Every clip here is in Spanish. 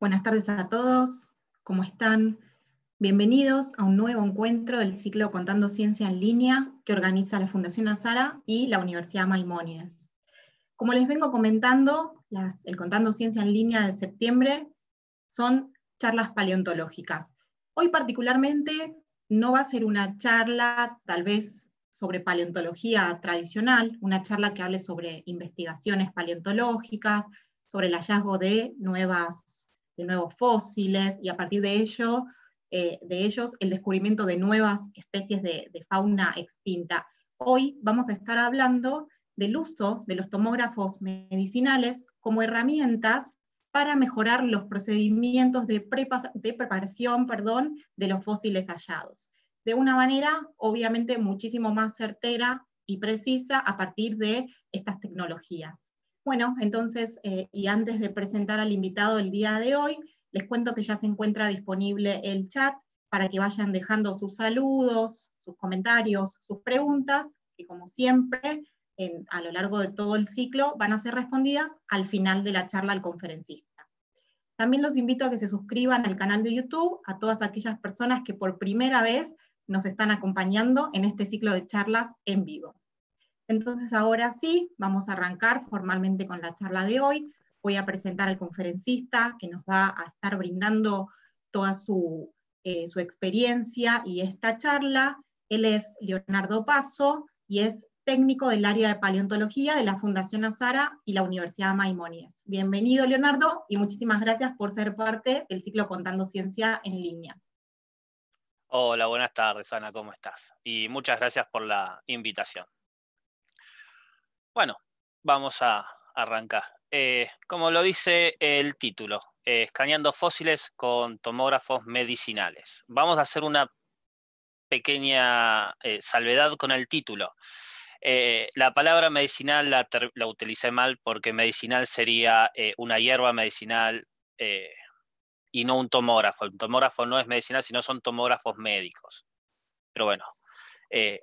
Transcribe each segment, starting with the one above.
Buenas tardes a todos. ¿Cómo están? Bienvenidos a un nuevo encuentro del ciclo Contando Ciencia en Línea que organiza la Fundación Azara y la Universidad Maimónides. Como les vengo comentando, el Contando Ciencia en Línea de septiembre son charlas paleontológicas. Hoy particularmente no va a ser una charla tal vez sobre paleontología tradicional, una charla que hable sobre investigaciones paleontológicas, sobre el hallazgo de, nuevas, de nuevos fósiles y a partir de, ello, eh, de ellos el descubrimiento de nuevas especies de, fauna extinta. Hoy vamos a estar hablando del uso de los tomógrafos medicinales como herramientas para mejorar los procedimientos de, de, preparación perdón, de los fósiles hallados. De una manera, obviamente, muchísimo más certera y precisa a partir de estas tecnologías. Bueno, entonces, eh, y antes de presentar al invitado el día de hoy, les cuento que ya se encuentra disponible el chat para que vayan dejando sus saludos, sus comentarios, sus preguntas, que como siempre, a lo largo de todo el ciclo, van a ser respondidas al final de la charla al conferencista. También los invito a que se suscriban al canal de YouTube, a todas aquellas personas que por primera vez nos están acompañando en este ciclo de charlas en vivo. Entonces ahora sí, vamos a arrancar formalmente con la charla de hoy. Voy a presentar al conferencista que nos va a estar brindando toda su, eh, experiencia y esta charla. Él es Leonardo Paso y es técnico del área de paleontología de la Fundación Azara y la Universidad Maimonides. Bienvenido, Leonardo, y muchísimas gracias por ser parte del ciclo Contando Ciencia en línea. Hola, buenas tardes, Ana, ¿cómo estás? Y muchas gracias por la invitación. Bueno, vamos a arrancar. Eh, como lo dice el título, eh, escaneando fósiles con tomógrafos medicinales. Vamos a hacer una pequeña eh, salvedad con el título. la palabra medicinal la, la, utilicé mal porque medicinal sería una hierba medicinal y no un tomógrafo. El tomógrafo no es medicinal, sino son tomógrafos médicos. Pero bueno,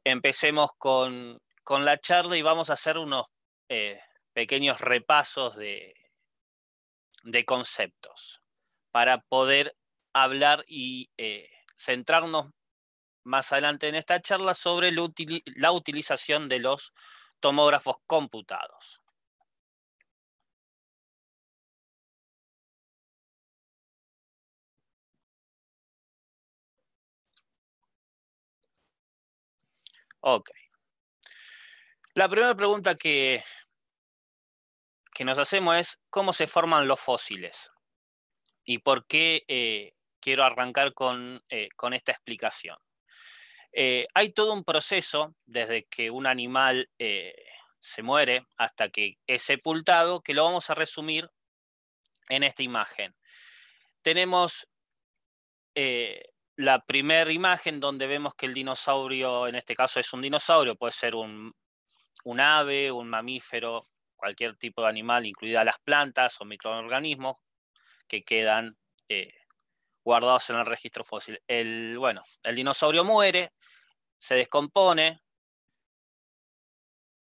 empecemos con con la charla y vamos a hacer unos eh, pequeños repasos de, conceptos para poder hablar y eh, centrarnos más adelante en esta charla sobre la utilización de los tomógrafos computados. Ok. La primera pregunta que, nos hacemos es, ¿cómo se forman los fósiles? ¿Y por qué eh, quiero arrancar con, eh, esta explicación? Eh, hay todo un proceso desde que un animal se muere hasta que es sepultado, que lo vamos a resumir en esta imagen. Tenemos la primera imagen donde vemos que el dinosaurio, en este caso es un dinosaurio, puede ser un un ave, un mamífero, cualquier tipo de animal, incluidas las plantas o microorganismos que quedan eh, guardados en el registro fósil. El, bueno, el dinosaurio muere, se descompone,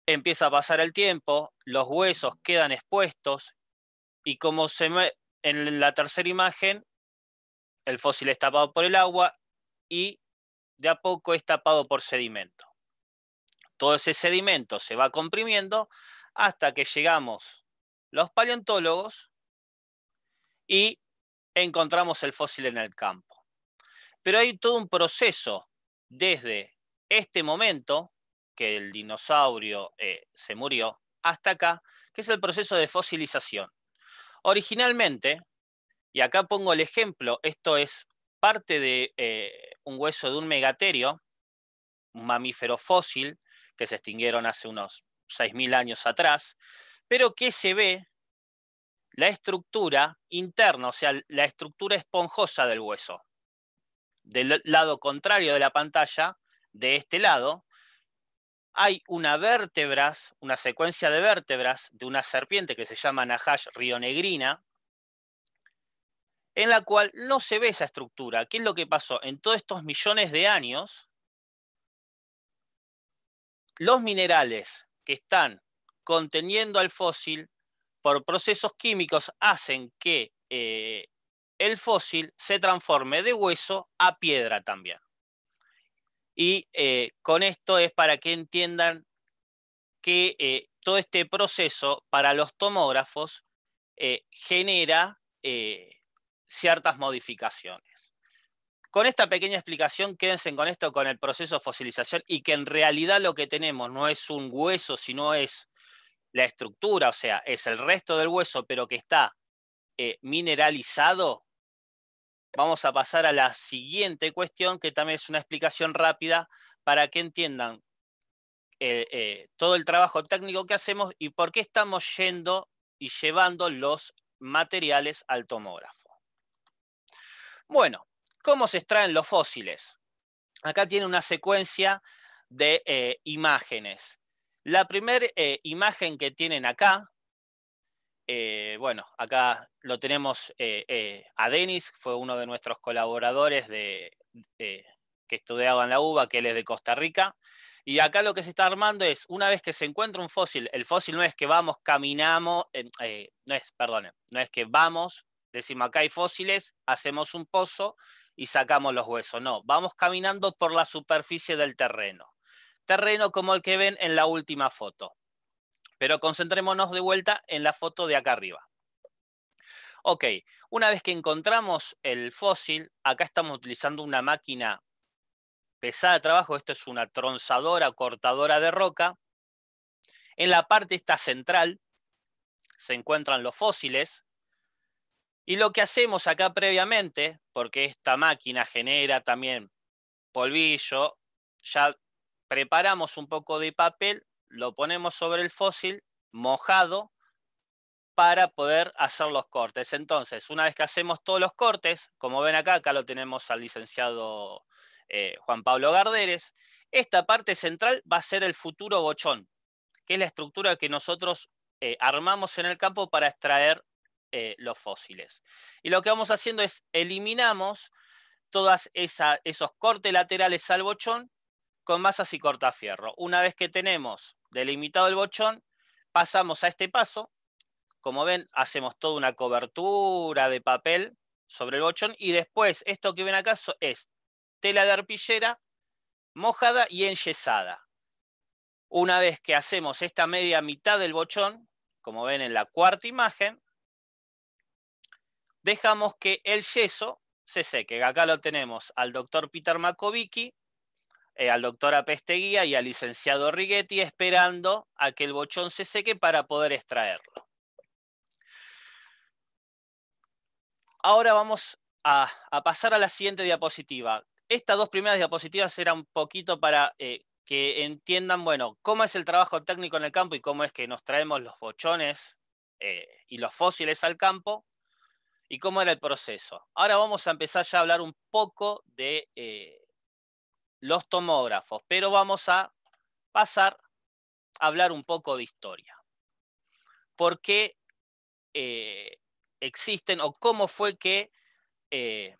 empieza a pasar el tiempo, los huesos quedan expuestos y como se ve en la tercera imagen, el fósil es tapado por el agua y de a poco es tapado por sedimento todo ese sedimento se va comprimiendo hasta que llegamos los paleontólogos y encontramos el fósil en el campo. Pero hay todo un proceso desde este momento, que el dinosaurio eh, se murió, hasta acá, que es el proceso de fosilización. Originalmente, y acá pongo el ejemplo, esto es parte de eh, un hueso de un megaterio, un mamífero fósil, que se extinguieron hace unos 6.000 años atrás, pero que se ve la estructura interna, o sea, la estructura esponjosa del hueso. Del lado contrario de la pantalla, de este lado, hay una vértebras, una secuencia de vértebras de una serpiente que se llama Nahash rionegrina, en la cual no se ve esa estructura. ¿Qué es lo que pasó? En todos estos millones de años, los minerales que están conteniendo al fósil por procesos químicos hacen que eh, el fósil se transforme de hueso a piedra también. Y eh, con esto es para que entiendan que eh, todo este proceso para los tomógrafos genera ciertas modificaciones. Con esta pequeña explicación, quédense con esto, con el proceso de fosilización y que en realidad lo que tenemos no es un hueso, sino es la estructura, o sea, es el resto del hueso, pero que está eh, mineralizado. Vamos a pasar a la siguiente cuestión, que también es una explicación rápida para que entiendan eh, eh, todo el trabajo técnico que hacemos y por qué estamos yendo y llevando los materiales al tomógrafo. Bueno, ¿Cómo se extraen los fósiles? Acá tiene una secuencia de eh, imágenes. La primera eh, imagen que tienen acá, eh, bueno, acá lo tenemos a Denis, fue uno de nuestros colaboradores que estudiaba en la UBA, que él es de Costa Rica. Y acá lo que se está armando es, una vez que se encuentra un fósil, el fósil no es que vamos, caminamos, no es, perdón, no es que vamos, decimos acá hay fósiles, hacemos un pozo y sacamos los huesos. No, vamos caminando por la superficie del terreno. Terreno como el que ven en la última foto. Pero concentrémonos de vuelta en la foto de acá arriba. Ok, una vez que encontramos el fósil, acá estamos utilizando una máquina pesada de trabajo, esto es una tronzadora, cortadora de roca. En la parte esta central se encuentran los fósiles, y lo que hacemos acá previamente, porque esta máquina genera también polvillo, ya preparamos un poco de papel, lo ponemos sobre el fósil mojado para poder hacer los cortes. Entonces, una vez que hacemos todos los cortes, como ven acá, acá lo tenemos al licenciado eh, Juan Pablo Garderes, esta parte central va a ser el futuro bochón, que es la estructura que nosotros eh, armamos en el campo para extraer eh, los fósiles. Y lo que vamos haciendo es eliminamos todos esos cortes laterales al bochón con masas y cortafierro. Una vez que tenemos delimitado el bochón, pasamos a este paso. Como ven, hacemos toda una cobertura de papel sobre el bochón y después esto que ven acá es tela de arpillera mojada y enyesada. Una vez que hacemos esta media mitad del bochón, como ven en la cuarta imagen, dejamos que el yeso se seque. Acá lo tenemos al doctor Peter Makovicki, eh, al doctor Apesteguía y al licenciado Rigetti esperando a que el bochón se seque para poder extraerlo. Ahora vamos a, pasar a la siguiente diapositiva. Estas dos primeras diapositivas eran un poquito para eh, que entiendan, bueno, cómo es el trabajo técnico en el campo y cómo es que nos traemos los bochones eh, y los fósiles al campo y cómo era el proceso. Ahora vamos a empezar ya a hablar un poco de eh, los tomógrafos, pero vamos a pasar a hablar un poco de historia. ¿Por qué eh, existen o cómo fue que eh,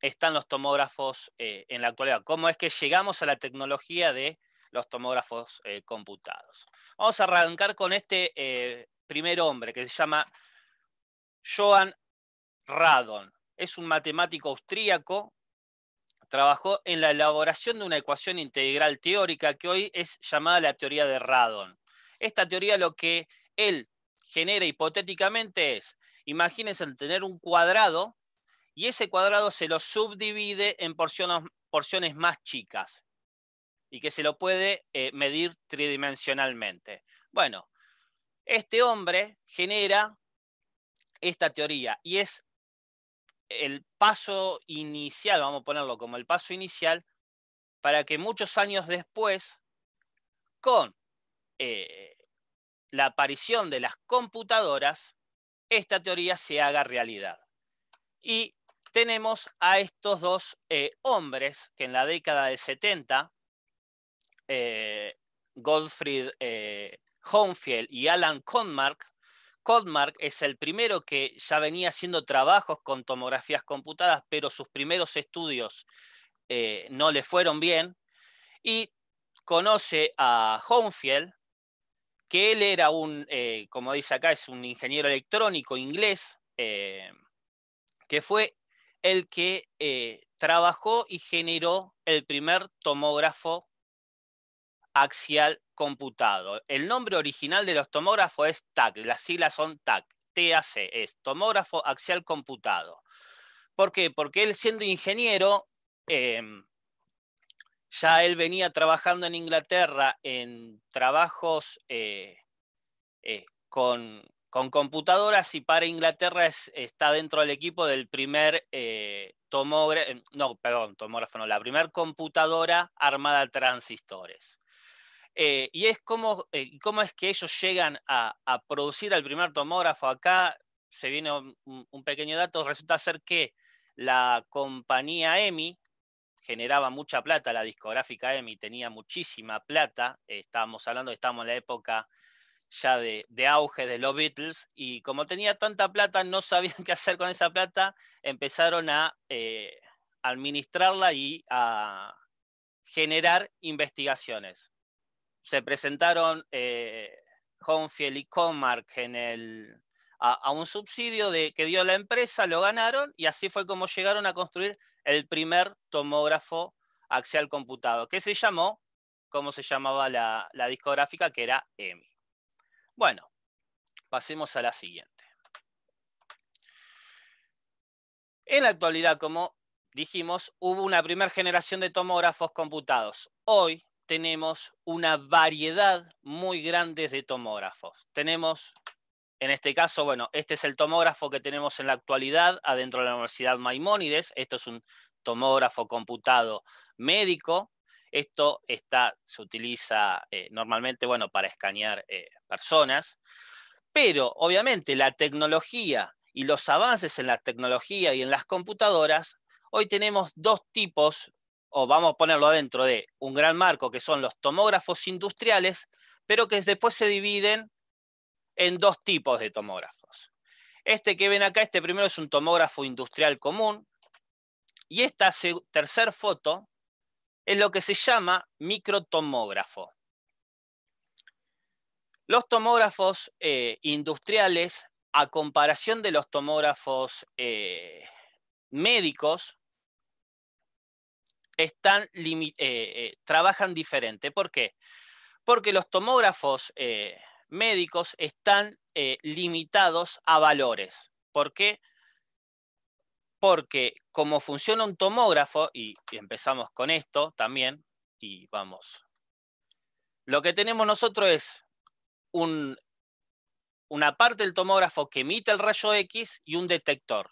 están los tomógrafos en la actualidad? ¿Cómo es que llegamos a la tecnología de los tomógrafos computados? Vamos a arrancar con este primer hombre que se llama Joan Radon. Es un matemático austríaco. Trabajó en la elaboración de una ecuación integral teórica que hoy es llamada la teoría de Radon. Esta teoría lo que él genera hipotéticamente es, imagínense tener un cuadrado y ese cuadrado se lo subdivide en porciones, porciones más chicas y que se lo puede eh, medir tridimensionalmente. Bueno, este hombre genera esta teoría y es el paso inicial, vamos a ponerlo como el paso inicial, para que muchos años después, con eh, la aparición de las computadoras, esta teoría se haga realidad. Y tenemos a estos dos eh, hombres que en la década del 70, eh, Goldfried Homfield y Alan Conmark, Codmark es el primero que ya venía haciendo trabajos con tomografías computadas, pero sus primeros estudios eh, no le fueron bien. Y conoce a Homefield, que él era un, eh, como dice acá, es un ingeniero electrónico inglés, eh, que fue el que trabajó y generó el primer tomógrafo axial computado. El nombre original de los tomógrafos es TAC, las siglas son TAC, TAC, es tomógrafo axial computado. ¿Por qué? Porque él siendo ingeniero, em, ya él venía trabajando en Inglaterra en trabajos eh, eh, con, computadoras y para Inglaterra está dentro del equipo del primer eh, tomógrafo, no, perdón, tomógrafo, no, la primera computadora armada transistores. Eh, y es eh, cómo, es que ellos llegan a, producir al primer tomógrafo. Acá se viene un, pequeño dato, resulta ser que la compañía EMI generaba mucha plata, la discográfica EMI tenía muchísima plata, estábamos hablando, estábamos en la época ya de, auge de los Beatles, y como tenía tanta plata, no sabían qué hacer con esa plata, empezaron a eh, administrarla y a generar investigaciones se presentaron eh, y Comark en el, a, un subsidio de, que dio la empresa, lo ganaron y así fue como llegaron a construir el primer tomógrafo axial computado, que se llamó, como se llamaba la, la discográfica, que era EMI. Bueno, pasemos a la siguiente. En la actualidad, como dijimos, hubo una primera generación de tomógrafos computados. Hoy tenemos una variedad muy grande de tomógrafos. Tenemos, en este caso, bueno, este es el tomógrafo que tenemos en la actualidad adentro de la Universidad Maimónides. Esto es un tomógrafo computado médico. Esto está, se utiliza eh, normalmente bueno, para escanear eh, personas. Pero obviamente la tecnología y los avances en la tecnología y en las computadoras, hoy tenemos dos tipos o vamos a ponerlo dentro de un gran marco que son los tomógrafos industriales, pero que después se dividen en dos tipos de tomógrafos. Este que ven acá, este primero es un tomógrafo industrial común, y esta tercera foto es lo que se llama microtomógrafo. Los tomógrafos eh, industriales, a comparación de los tomógrafos eh, médicos, están eh, eh, trabajan diferente. ¿Por qué? Porque los tomógrafos eh, médicos están limitados a valores. ¿Por qué? Porque como funciona un tomógrafo, y, empezamos con esto también, y vamos, lo que tenemos nosotros es una parte del tomógrafo que emite el rayo X y un detector.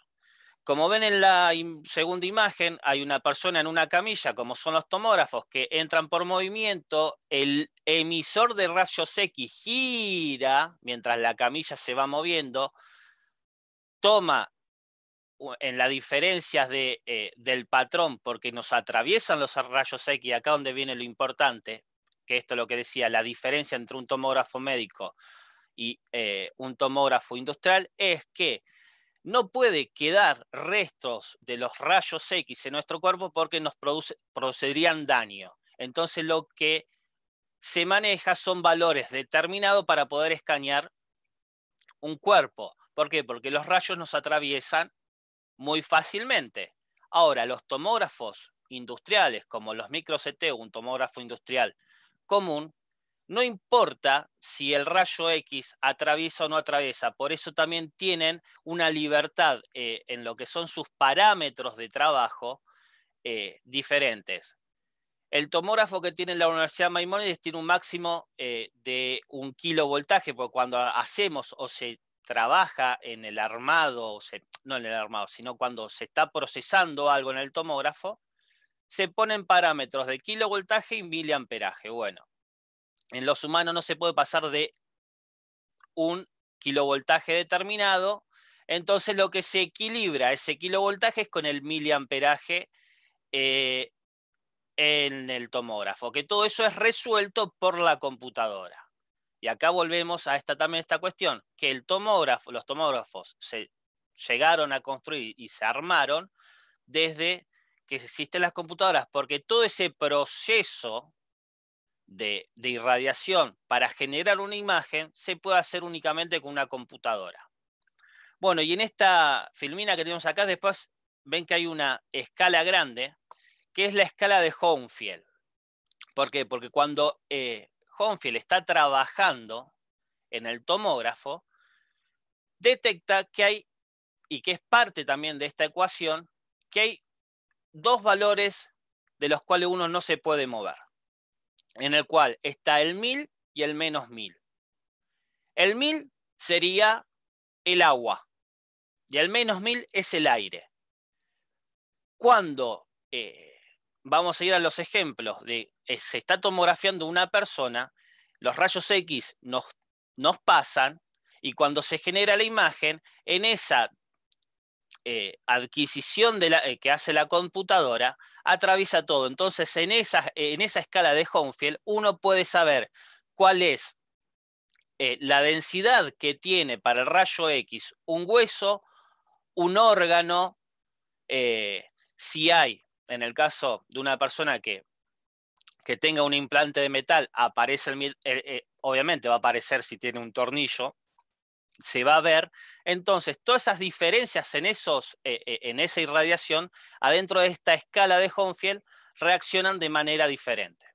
Como ven en la segunda imagen, hay una persona en una camilla, como son los tomógrafos, que entran por movimiento, el emisor de rayos X gira mientras la camilla se va moviendo, toma en las diferencias de, eh, del patrón, porque nos atraviesan los rayos X, acá donde viene lo importante, que esto es lo que decía, la diferencia entre un tomógrafo médico y eh, un tomógrafo industrial, es que no puede quedar restos de los rayos X en nuestro cuerpo porque nos producirían daño. Entonces lo que se maneja son valores determinados para poder escanear un cuerpo. ¿Por qué? Porque los rayos nos atraviesan muy fácilmente. Ahora, los tomógrafos industriales, como los micro CT, un tomógrafo industrial común, no importa si el rayo X atraviesa o no atraviesa, por eso también tienen una libertad eh, en lo que son sus parámetros de trabajo eh, diferentes. El tomógrafo que tiene la Universidad de Maimonides tiene un máximo eh, de un kilovoltaje, porque cuando hacemos o se trabaja en el armado, no en el armado, sino cuando se está procesando algo en el tomógrafo, se ponen parámetros de kilovoltaje y miliamperaje. Bueno, en los humanos no se puede pasar de un kilovoltaje determinado, entonces lo que se equilibra ese kilovoltaje es con el miliamperaje eh, en el tomógrafo, que todo eso es resuelto por la computadora. Y acá volvemos a esta, también esta cuestión, que el tomógrafo, los tomógrafos se llegaron a construir y se armaron desde que existen las computadoras, porque todo ese proceso de, irradiación para generar una imagen se puede hacer únicamente con una computadora. Bueno, y en esta filmina que tenemos acá, después ven que hay una escala grande, que es la escala de Homefield. ¿Por qué? Porque cuando eh, está trabajando en el tomógrafo, detecta que hay, y que es parte también de esta ecuación, que hay dos valores de los cuales uno no se puede mover en el cual está el 1000 y el menos 1000. El 1000 sería el agua y el menos 1000 es el aire. Cuando eh, vamos a ir a los ejemplos de eh, se está tomografiando una persona, los rayos X nos, nos pasan y cuando se genera la imagen, en esa eh, adquisición eh, que hace la computadora atraviesa todo. Entonces, en esa, en esa escala de Homefield, uno puede saber cuál es eh, la densidad que tiene para el rayo X un hueso, un órgano, si hay, en el caso de una persona que, que tenga un implante de metal, aparece obviamente va a aparecer si tiene un tornillo, se va a ver. Entonces, todas esas diferencias en, esos, eh, eh, en esa irradiación, adentro de esta escala de Homefield, reaccionan de manera diferente.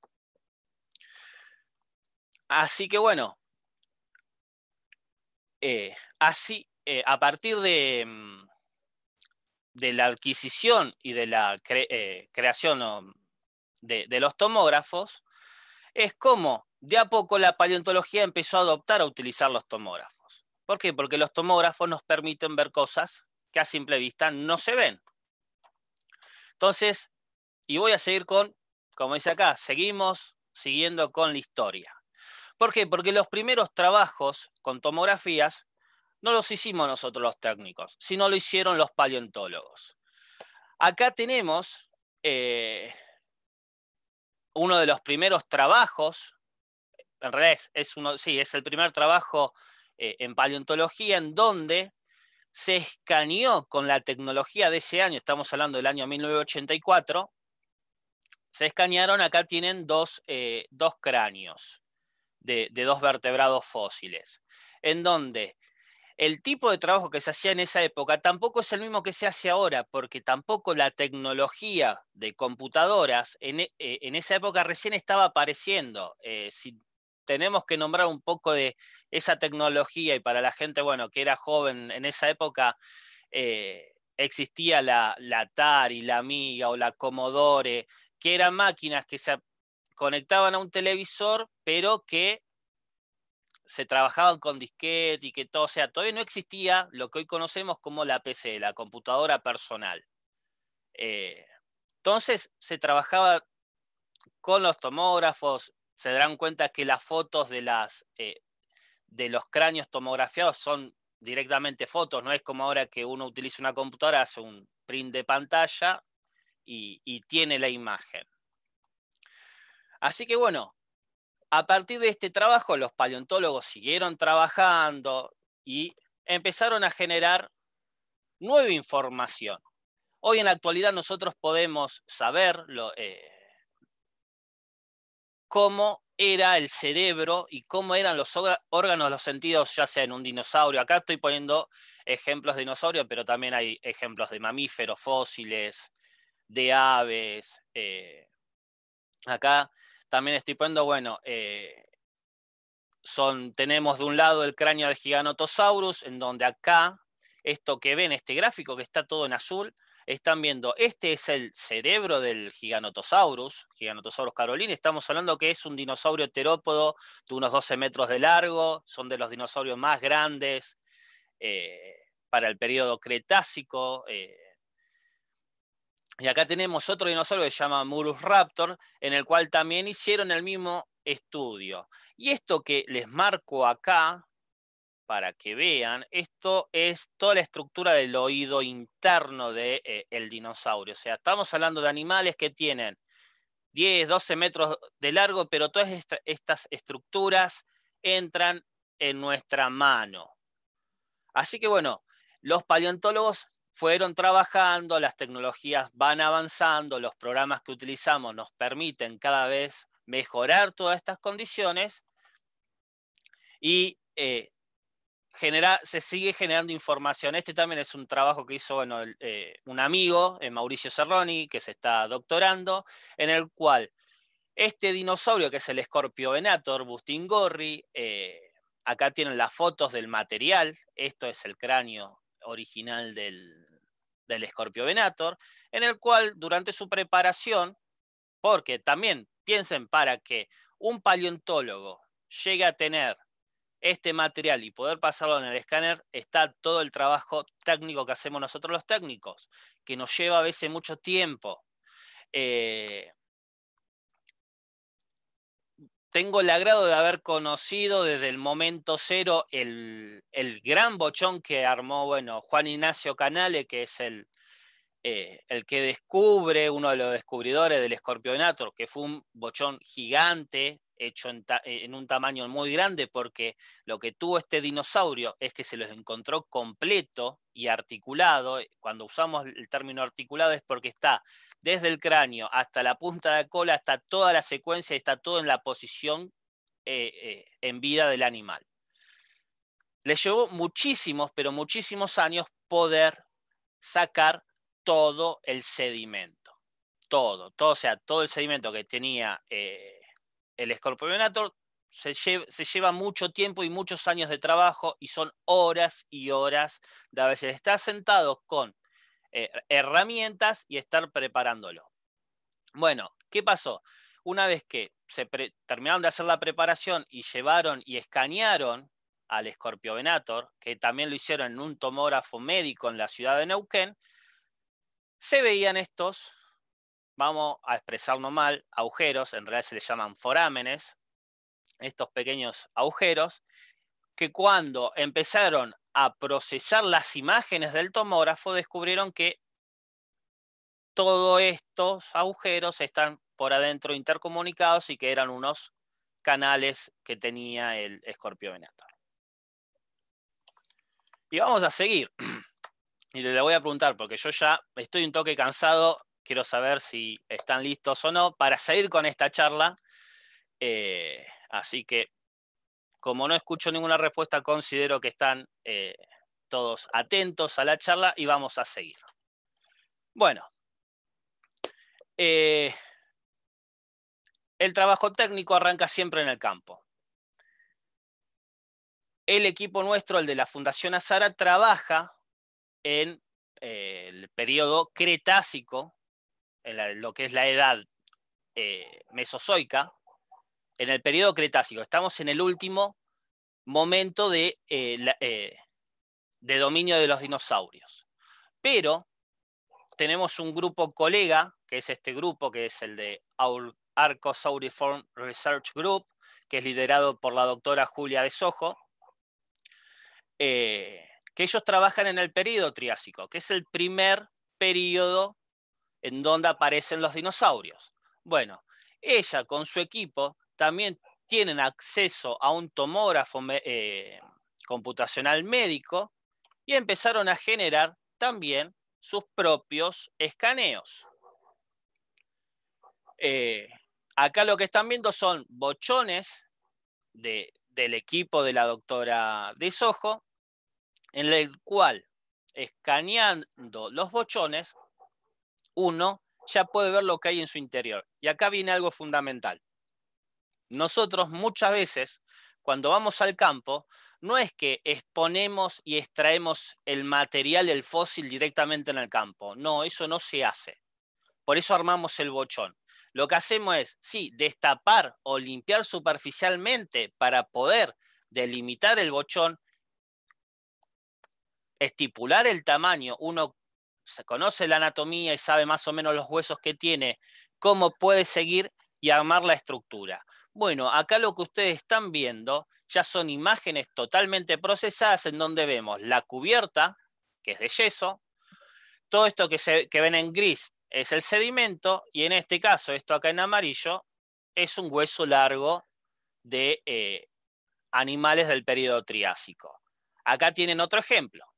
Así que bueno, eh, así, a partir mm, de, la adquisición y de la creación de, de los tomógrafos, es como de a poco la paleontología empezó a adoptar a utilizar los tomógrafos. ¿Por qué? Porque los tomógrafos nos permiten ver cosas que a simple vista no se ven. Entonces, y voy a seguir con, como dice acá, seguimos siguiendo con la historia. ¿Por qué? Porque los primeros trabajos con tomografías no los hicimos nosotros los técnicos, sino lo hicieron los paleontólogos. Acá tenemos eh, uno de los primeros trabajos, en realidad es, sí, es el primer trabajo eh, en paleontología, en donde se escaneó con la tecnología de ese año, estamos hablando del año 1984, se escanearon, acá tienen dos, eh, cráneos de, dos vertebrados fósiles, en donde el tipo de trabajo que se hacía en esa época tampoco es el mismo que se hace ahora, porque tampoco la tecnología de computadoras en, eh, esa época recién estaba apareciendo tenemos que nombrar un poco de esa tecnología y para la gente, bueno, que era joven en esa época, eh, existía la, la Atari, la Amiga o la Commodore, que eran máquinas que se conectaban a un televisor, pero que se trabajaban con disquete y que todo, o sea, todavía no existía lo que hoy conocemos como la PC, la computadora personal. Eh, entonces se trabajaba con los tomógrafos, se darán cuenta que las fotos de, las, eh, de los cráneos tomografiados son directamente fotos, no es como ahora que uno utiliza una computadora, hace un print de pantalla y, tiene la imagen. Así que bueno, a partir de este trabajo los paleontólogos siguieron trabajando y empezaron a generar nueva información. Hoy en la actualidad nosotros podemos saber lo, eh, cómo era el cerebro y cómo eran los órganos, los sentidos, ya sea en un dinosaurio. Acá estoy poniendo ejemplos de dinosaurios, pero también hay ejemplos de mamíferos, fósiles, de aves. Eh. Acá también estoy poniendo, bueno, eh, son, tenemos de un lado el cráneo del giganotosaurus, en donde acá, esto que ven, este gráfico que está todo en azul, están viendo, este es el cerebro del Giganotosaurus, Giganotosaurus carolini, estamos hablando que es un dinosaurio terópodo de unos 12 metros de largo, son de los dinosaurios más grandes eh, para el periodo Cretácico. Eh. Y acá tenemos otro dinosaurio que se llama Murus Raptor, en el cual también hicieron el mismo estudio. Y esto que les marco acá, para que vean, esto es toda la estructura del oído interno del de, eh, dinosaurio. O sea, estamos hablando de animales que tienen 10, 12 metros de largo, pero todas estas estructuras entran en nuestra mano. Así que bueno, los paleontólogos fueron trabajando, las tecnologías van avanzando, los programas que utilizamos nos permiten cada vez mejorar todas estas condiciones y eh, se sigue generando información. Este también es un trabajo que hizo bueno, eh, un amigo, eh, Mauricio Cerroni, que se está doctorando, en el cual este dinosaurio, que es el Scorpio Venator, Bustingorri, Gorri, eh, acá tienen las fotos del material, esto es el cráneo original del, del Scorpio Venator, en el cual durante su preparación, porque también piensen para que un paleontólogo llegue a tener este material y poder pasarlo en el escáner está todo el trabajo técnico que hacemos nosotros los técnicos, que nos lleva a veces mucho tiempo. Eh, tengo el agrado de haber conocido desde el momento cero el, gran bochón que armó bueno, Juan Ignacio Canale, que es el, eh, el que descubre, uno de los descubridores del escorpionato, que fue un bochón gigante, hecho eh, en, un tamaño muy grande porque lo que tuvo este dinosaurio es que se los encontró completo y articulado. Cuando usamos el término articulado es porque está desde el cráneo hasta la punta de la cola, hasta toda la secuencia, está todo en la posición eh, eh, en vida del animal. Le llevó muchísimos, pero muchísimos años poder sacar todo el sedimento. Todo, todo, o sea, todo el sedimento que tenía el Scorpio se se lleva, mucho tiempo y muchos años de trabajo y son horas y horas de a veces estar sentado con eh, herramientas y estar preparándolo. Bueno, ¿qué pasó? Una vez que se terminaron de hacer la preparación y llevaron y escanearon al Venator, que también lo hicieron en un tomógrafo médico en la ciudad de Neuquén, se veían estos vamos a expresarnos mal, agujeros, en realidad se les llaman forámenes, estos pequeños agujeros, que cuando empezaron a procesar las imágenes del tomógrafo, descubrieron que todos estos agujeros están por adentro intercomunicados y que eran unos canales que tenía el escorpio venator. Y vamos a seguir. Y le voy a preguntar, porque yo ya estoy un toque cansado quiero saber si están listos o no para seguir con esta charla. Eh, así que, como no escucho ninguna respuesta, considero que están eh, todos atentos a la charla y vamos a seguir. Bueno, eh, el trabajo técnico arranca siempre en el campo. El equipo nuestro, el de la Fundación Azara, trabaja en el periodo cretácico en lo que es la edad eh, mesozoica, en el periodo Cretácico. Estamos en el último momento eh, eh, de, dominio de los dinosaurios. Pero tenemos un grupo colega, que es este grupo, que es el de Arcosauriform Research Group, que es liderado por la doctora Julia de Sojo, que ellos trabajan en el periodo Triásico, que es el primer periodo en donde aparecen los dinosaurios. Bueno, ella con su equipo también tienen acceso a un tomógrafo eh, computacional médico y empezaron a generar también sus propios escaneos. Eh, acá lo que están viendo son bochones del equipo de la doctora de Sojo, en el cual escaneando los bochones uno, ya puede ver lo que hay en su interior. Y acá viene algo fundamental. Nosotros muchas veces, cuando vamos al campo, no es que exponemos y extraemos el material, el fósil directamente en el campo. No, eso no se hace. Por eso armamos el bochón. Lo que hacemos es, sí, destapar o limpiar superficialmente para poder delimitar el bochón, estipular el tamaño, uno se conoce la anatomía y sabe más o menos los huesos que tiene, cómo puede seguir y armar la estructura. Bueno, acá lo que ustedes están viendo ya son imágenes totalmente procesadas en donde vemos la cubierta, que es de yeso, todo esto que, se, ven en gris es el sedimento, y en este caso, esto acá en amarillo, es un hueso largo de eh, animales del periodo Triásico. Acá tienen otro ejemplo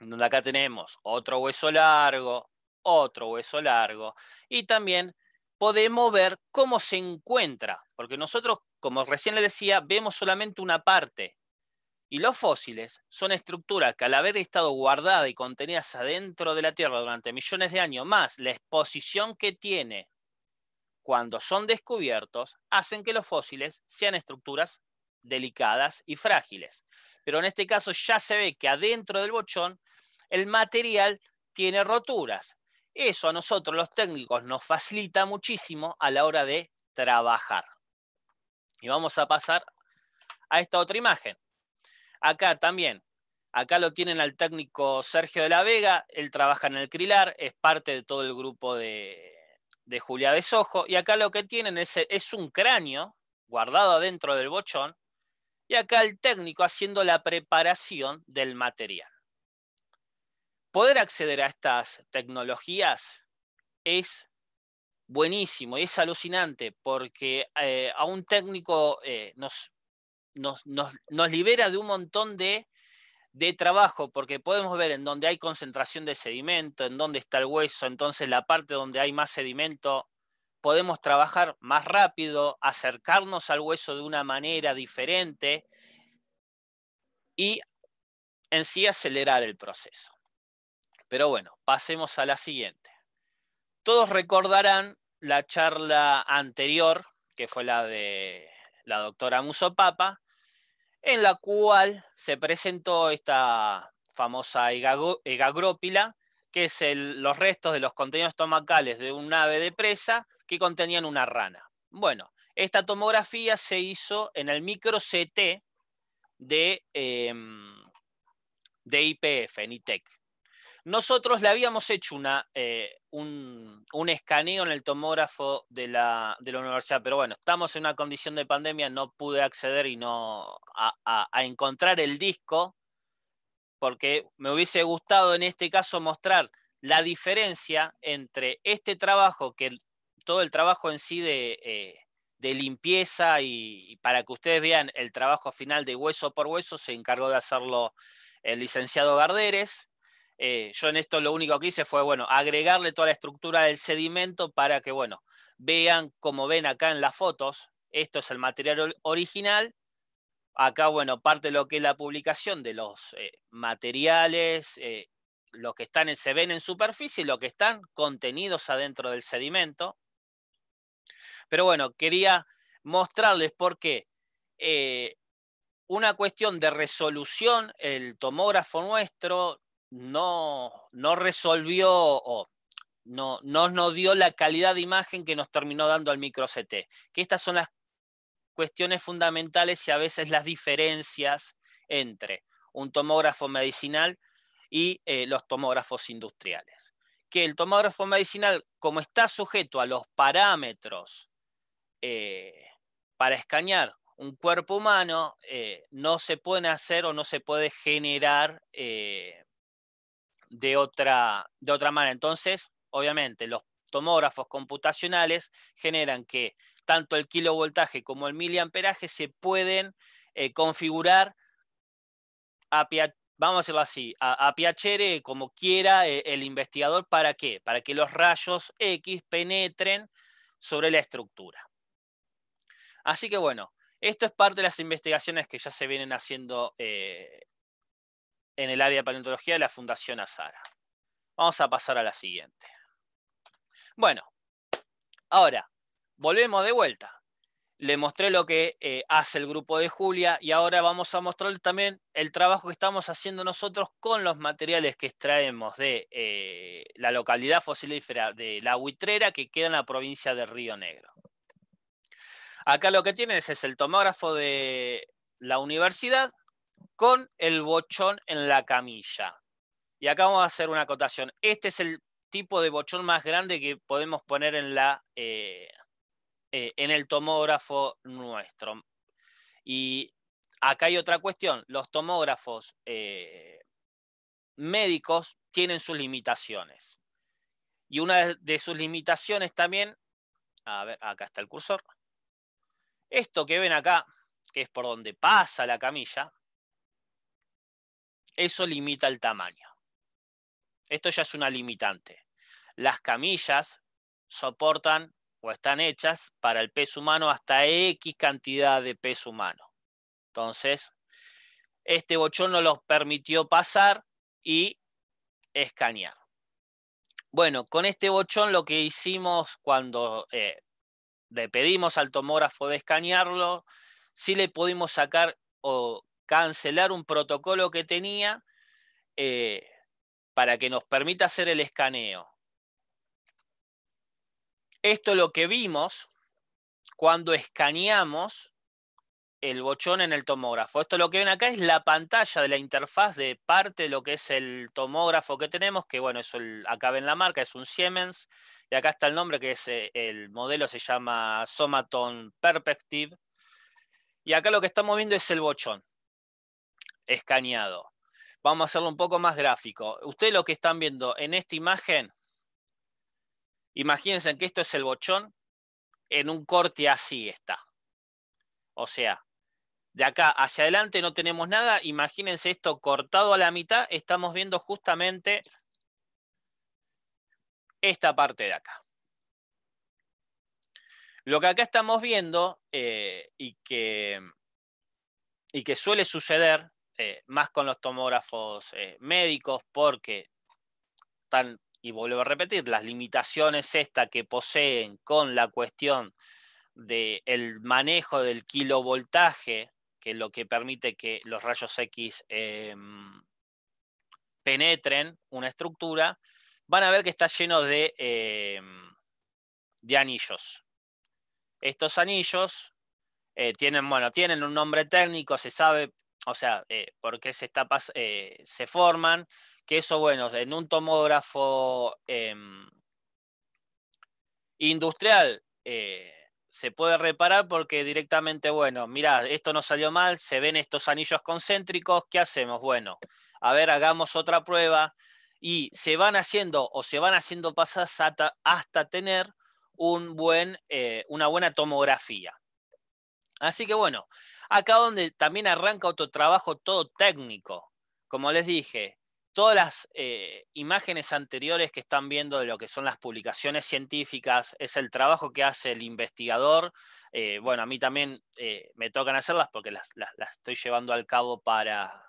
donde acá tenemos otro hueso largo, otro hueso largo, y también podemos ver cómo se encuentra, porque nosotros, como recién les decía, vemos solamente una parte, y los fósiles son estructuras que al haber estado guardadas y contenidas adentro de la Tierra durante millones de años, más la exposición que tiene cuando son descubiertos, hacen que los fósiles sean estructuras delicadas y frágiles. Pero en este caso ya se ve que adentro del bochón el material tiene roturas. Eso a nosotros los técnicos nos facilita muchísimo a la hora de trabajar. Y vamos a pasar a esta otra imagen. Acá también, acá lo tienen al técnico Sergio de la Vega, él trabaja en el Crilar, es parte de todo el grupo de, de Sojo, y acá lo que tienen es, es un cráneo guardado adentro del bochón, y acá el técnico haciendo la preparación del material. Poder acceder a estas tecnologías es buenísimo y es alucinante porque eh, a un técnico eh, nos, nos, libera de un montón de, de trabajo porque podemos ver en dónde hay concentración de sedimento, en dónde está el hueso, entonces la parte donde hay más sedimento podemos trabajar más rápido, acercarnos al hueso de una manera diferente y en sí acelerar el proceso. Pero bueno, pasemos a la siguiente. Todos recordarán la charla anterior, que fue la de la doctora Musopapa, en la cual se presentó esta famosa egagrópila, que es los restos de los contenidos estomacales de un ave de presa que contenían una rana. Bueno, esta tomografía se hizo en el micro CT de, em, de IPF, en ITEC. Nosotros le habíamos hecho una, eh, un, escaneo en el tomógrafo de la, universidad, pero bueno, estamos en una condición de pandemia, no pude acceder y no a encontrar el disco, porque me hubiese gustado en este caso mostrar la diferencia entre este trabajo que todo el trabajo en sí de, eh, limpieza y, para que ustedes vean el trabajo final de hueso por hueso se encargó de hacerlo el licenciado Garderes. Eh, yo en esto lo único que hice fue, bueno, agregarle toda la estructura del sedimento para que, bueno, vean como ven acá en las fotos, esto es el material original. Acá, bueno, parte de lo que es la publicación de los eh, materiales, lo los que están, se ven en superficie, y lo que están contenidos adentro del sedimento. Pero bueno, quería mostrarles por qué. Eh, una cuestión de resolución, el tomógrafo nuestro no, resolvió o no, nos dio la calidad de imagen que nos terminó dando al micro CT. Que estas son las cuestiones fundamentales y a veces las diferencias entre un tomógrafo medicinal y eh, los tomógrafos industriales que el tomógrafo medicinal, como está sujeto a los parámetros eh, para escanear un cuerpo humano, eh, no se pueden hacer o no se puede generar eh, de, otra, de otra manera. Entonces, obviamente, los tomógrafos computacionales generan que tanto el kilovoltaje como el miliamperaje se pueden configurar vamos a hacerlo así, a, piachere como quiera eh, el investigador, ¿para qué? Para que los rayos X penetren sobre la estructura. Así que bueno, esto es parte de las investigaciones que ya se vienen haciendo eh, en el área de paleontología de la Fundación Azara. Vamos a pasar a la siguiente. Bueno, ahora, volvemos de vuelta le mostré lo que eh, hace el grupo de Julia y ahora vamos a mostrar también el trabajo que estamos haciendo nosotros con los materiales que extraemos de eh, la localidad fosilífera de La Huitrera que queda en la provincia de Río Negro. Acá lo que tienes es el tomógrafo de la universidad con el bochón en la camilla. Y acá vamos a hacer una acotación. Este es el tipo de bochón más grande que podemos poner en la... Eh, eh, en el tomógrafo nuestro. Y acá hay otra cuestión, los tomógrafos eh, médicos tienen sus limitaciones. Y una de sus limitaciones también, a ver, acá está el cursor, esto que ven acá, que es por donde pasa la camilla, eso limita el tamaño. Esto ya es una limitante. Las camillas soportan o están hechas para el peso humano hasta X cantidad de peso humano. Entonces, este bochón no los permitió pasar y escanear. Bueno, con este bochón lo que hicimos cuando eh, le pedimos al tomógrafo de escanearlo, sí le pudimos sacar o cancelar un protocolo que tenía eh, para que nos permita hacer el escaneo. Esto es lo que vimos cuando escaneamos el bochón en el tomógrafo. Esto lo que ven acá es la pantalla de la interfaz de parte de lo que es el tomógrafo que tenemos, que bueno, eso acá ven la marca, es un Siemens, y acá está el nombre, que es eh, el modelo, se llama Somaton Perspective, y acá lo que estamos viendo es el bochón escaneado. Vamos a hacerlo un poco más gráfico. Ustedes lo que están viendo en esta imagen Imagínense que esto es el bochón, en un corte así está. O sea, de acá hacia adelante no tenemos nada. Imagínense esto cortado a la mitad. Estamos viendo justamente esta parte de acá. Lo que acá estamos viendo eh, y, que, y, que, suele suceder, eh, más con los tomógrafos eh, médicos, porque están y vuelvo a repetir, las limitaciones estas que poseen con la cuestión del manejo del kilovoltaje, que es lo que permite que los rayos X em, penetren una estructura, van a ver que está lleno de, em, de anillos. Estos anillos eh, tienen, tienen un nombre técnico, se sabe, o sea, eh, por qué se eh, forman, que eso, bueno, en un tomógrafo em, industrial eh, se puede reparar porque directamente, bueno, mirá, esto no salió mal, se ven estos anillos concéntricos, ¿qué hacemos? Bueno, a ver, hagamos otra prueba y se van haciendo o se van haciendo pasas hasta, tener un buen, eh, una buena tomografía. Así que bueno, acá donde también arranca otro trabajo todo técnico. Como les dije, todas las eh, imágenes anteriores que están viendo de lo que son las publicaciones científicas, es el trabajo que hace el investigador. Eh, bueno, a mí también eh, me tocan hacerlas porque las, estoy llevando al cabo para,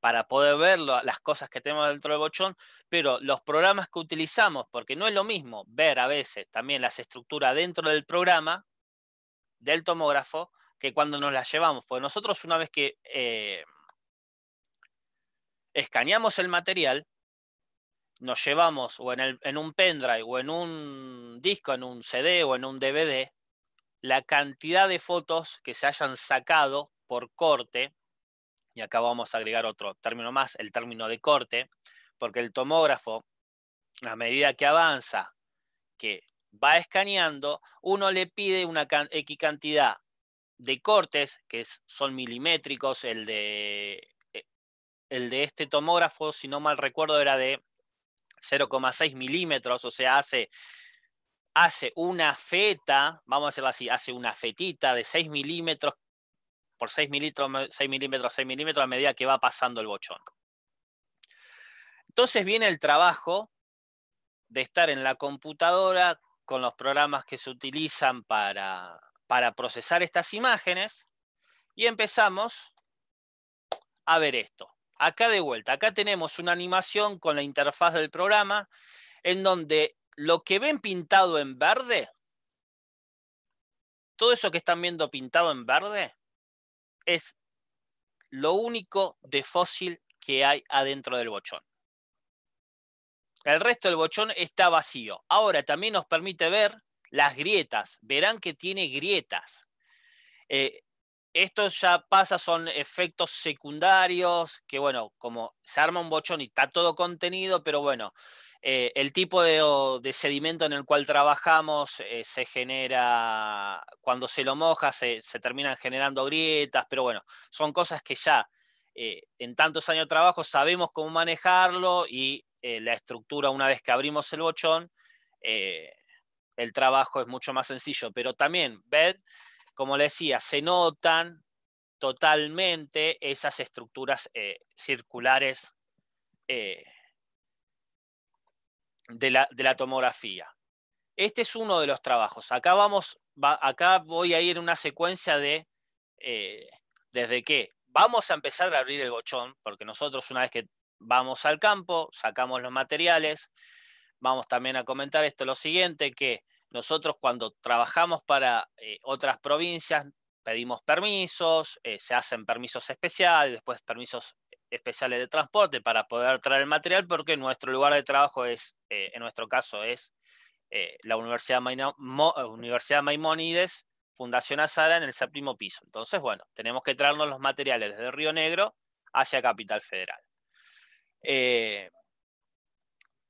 para poder ver las cosas que tenemos dentro del bochón, pero los programas que utilizamos, porque no es lo mismo ver a veces también las estructuras dentro del programa, del tomógrafo, que cuando nos las llevamos, porque nosotros una vez que escaneamos el material, nos llevamos o en, en, un pendrive o en un disco, en un CD o en un DVD, la cantidad de fotos que se hayan sacado por corte, y acá vamos a agregar otro término más, el término de corte, porque el tomógrafo, a medida que avanza, que va escaneando, uno le pide una X cantidad de cortes, que son milimétricos, el de el de este tomógrafo, si no mal recuerdo, era de 0,6 milímetros, o sea, hace, hace una feta, vamos a hacerlo así, hace una fetita de 6 milímetros por 6 milímetros, 6 milímetros, 6 milímetros a medida que va pasando el bochón. Entonces viene el trabajo de estar en la computadora con los programas que se utilizan para procesar estas imágenes y empezamos a ver esto. Acá de vuelta, acá tenemos una animación con la interfaz del programa en donde lo que ven pintado en verde, todo eso que están viendo pintado en verde, es lo único de fósil que hay adentro del bochón. El resto del bochón está vacío. Ahora también nos permite ver las grietas. Verán que tiene grietas. Eh, esto ya pasa, son efectos secundarios, que bueno, como se arma un bochón y está todo contenido, pero bueno, eh, el tipo de, sedimento en el cual trabajamos eh, se genera, cuando se lo moja, se, terminan generando grietas, pero bueno, son cosas que ya eh, en tantos años de trabajo sabemos cómo manejarlo y la estructura, una vez que abrimos el bochón, el trabajo es mucho más sencillo, pero también, ¿ves? como le decía, se notan totalmente esas estructuras eh, circulares eh, de, la, tomografía. Este es uno de los trabajos. Acá, vamos, acá voy a ir en una secuencia de eh, desde que vamos a empezar a abrir el bochón, porque nosotros una vez que vamos al campo, sacamos los materiales, vamos también a comentar esto, lo siguiente, que nosotros cuando trabajamos para eh, otras provincias pedimos permisos, eh, se hacen permisos especiales, después permisos especiales de transporte para poder traer el material porque nuestro lugar de trabajo es, eh, en nuestro caso, es la Universidad, Maimonides Fundación Azara, en el séptimo piso. Entonces, bueno, tenemos que traernos los materiales desde Río Negro hacia Capital Federal.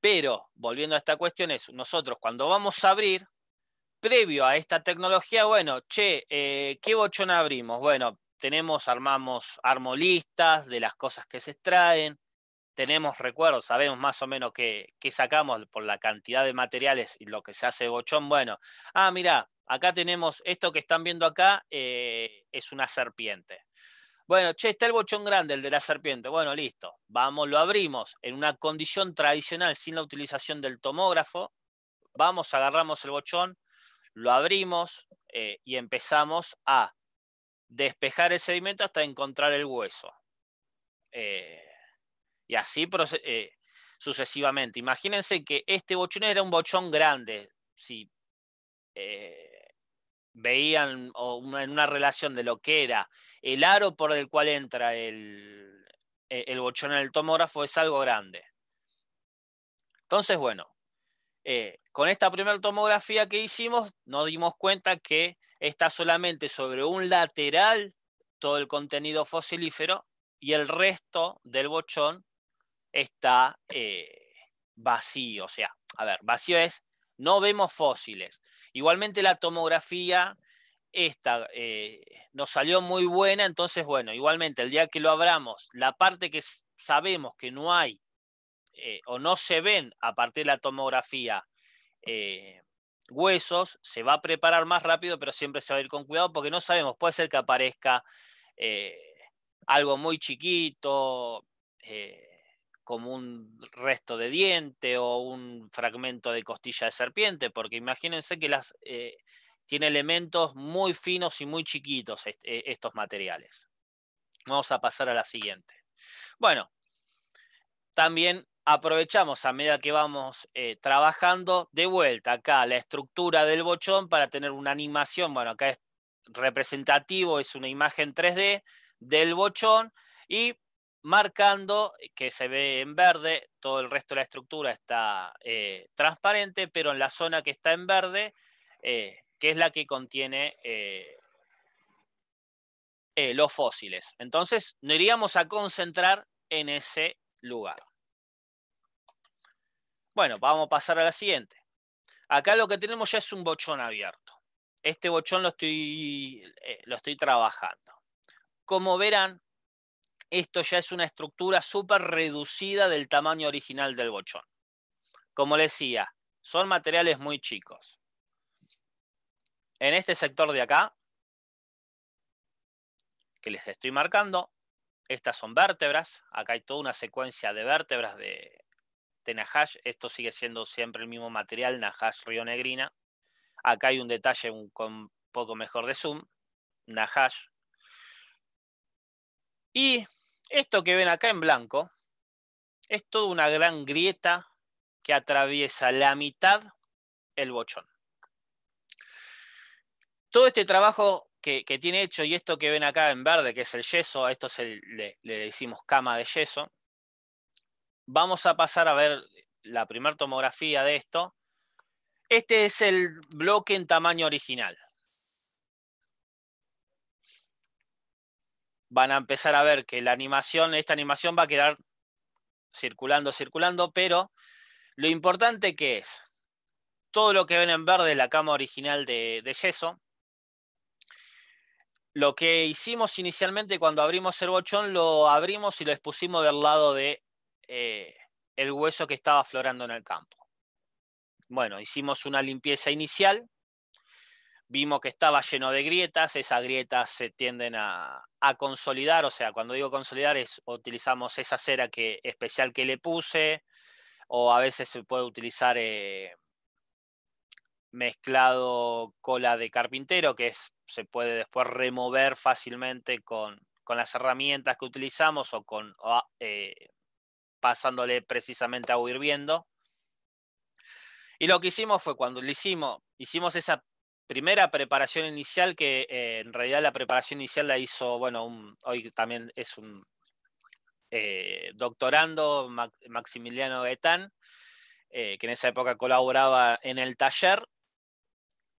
Pero, volviendo a esta cuestión, es nosotros cuando vamos a abrir, previo a esta tecnología, bueno, che, eh, ¿qué bochón abrimos? Bueno, tenemos, armamos listas de las cosas que se extraen, tenemos recuerdos, sabemos más o menos qué, sacamos por la cantidad de materiales y lo que se hace bochón. Bueno, ah, mira, acá tenemos esto que están viendo acá, eh, es una serpiente. Bueno, che, está el bochón grande, el de la serpiente. Bueno, listo. Vamos, lo abrimos en una condición tradicional sin la utilización del tomógrafo. Vamos, agarramos el bochón, lo abrimos eh, y empezamos a despejar el sedimento hasta encontrar el hueso. Eh, y así eh, sucesivamente. Imagínense que este bochón era un bochón grande. Si, veían en una relación de lo que era el aro por el cual entra el, e, bochón en el tomógrafo es algo grande. Entonces, bueno, eh, con esta primera tomografía que hicimos, nos dimos cuenta que está solamente sobre un lateral todo el contenido fosilífero y el resto del bochón está eh, vacío. O sea, a ver, vacío es no vemos fósiles. Igualmente la tomografía, esta eh, nos salió muy buena, entonces, bueno, igualmente el día que lo abramos, la parte que sabemos que no hay eh, o no se ven a partir de la tomografía eh, huesos, se va a preparar más rápido, pero siempre se va a ir con cuidado porque no sabemos, puede ser que aparezca algo muy chiquito como un resto de diente o un fragmento de costilla de serpiente, porque imagínense que las, eh, tiene elementos muy finos y muy chiquitos eh, estos materiales. Vamos a pasar a la siguiente. Bueno, también aprovechamos a medida que vamos eh, trabajando de vuelta acá la estructura del bochón para tener una animación, bueno, acá es representativo, es una imagen 3D del bochón y marcando, que se ve en verde, todo el resto de la estructura está eh, transparente, pero en la zona que está en verde, eh, que es la que contiene eh, los fósiles. Entonces, nos iríamos a concentrar en ese lugar. Bueno, vamos a pasar a la siguiente. Acá lo que tenemos ya es un bochón abierto. Este bochón lo estoy, lo estoy trabajando. Como verán, esto ya es una estructura súper reducida del tamaño original del bochón. Como les decía, son materiales muy chicos. En este sector de acá, que les estoy marcando, estas son vértebras. Acá hay toda una secuencia de vértebras de, de Esto sigue siendo siempre el mismo material, Nahash Río Negrina. Acá hay un detalle con un poco mejor de zoom, Nahash. Y esto que ven acá en blanco es toda una gran grieta que atraviesa la mitad el bochón. Todo este trabajo que, tiene hecho y esto que ven acá en verde, que es el yeso, a esto le, le decimos cama de yeso, vamos a pasar a ver la primera tomografía de esto. Este es el bloque en tamaño original. van a empezar a ver que la animación, esta animación va a quedar circulando, circulando, pero lo importante que es, todo lo que ven en verde es la cama original de, yeso, lo que hicimos inicialmente cuando abrimos el bochón, lo abrimos y lo expusimos del lado de eh, el hueso que estaba aflorando en el campo. Bueno, hicimos una limpieza inicial Vimos que estaba lleno de grietas, esas grietas se tienden a, consolidar, o sea, cuando digo consolidar es utilizamos esa cera que, especial que le puse, o a veces se puede utilizar eh, mezclado cola de carpintero, que es, se puede después remover fácilmente con, las herramientas que utilizamos o con eh, pasándole precisamente agua hirviendo. Y lo que hicimos fue cuando le hicimos, hicimos esa primera preparación inicial, que eh, en realidad la preparación inicial la hizo, bueno, hoy también es un eh, doctorando, Maximiliano Gaetán, eh, que en esa época colaboraba en el taller.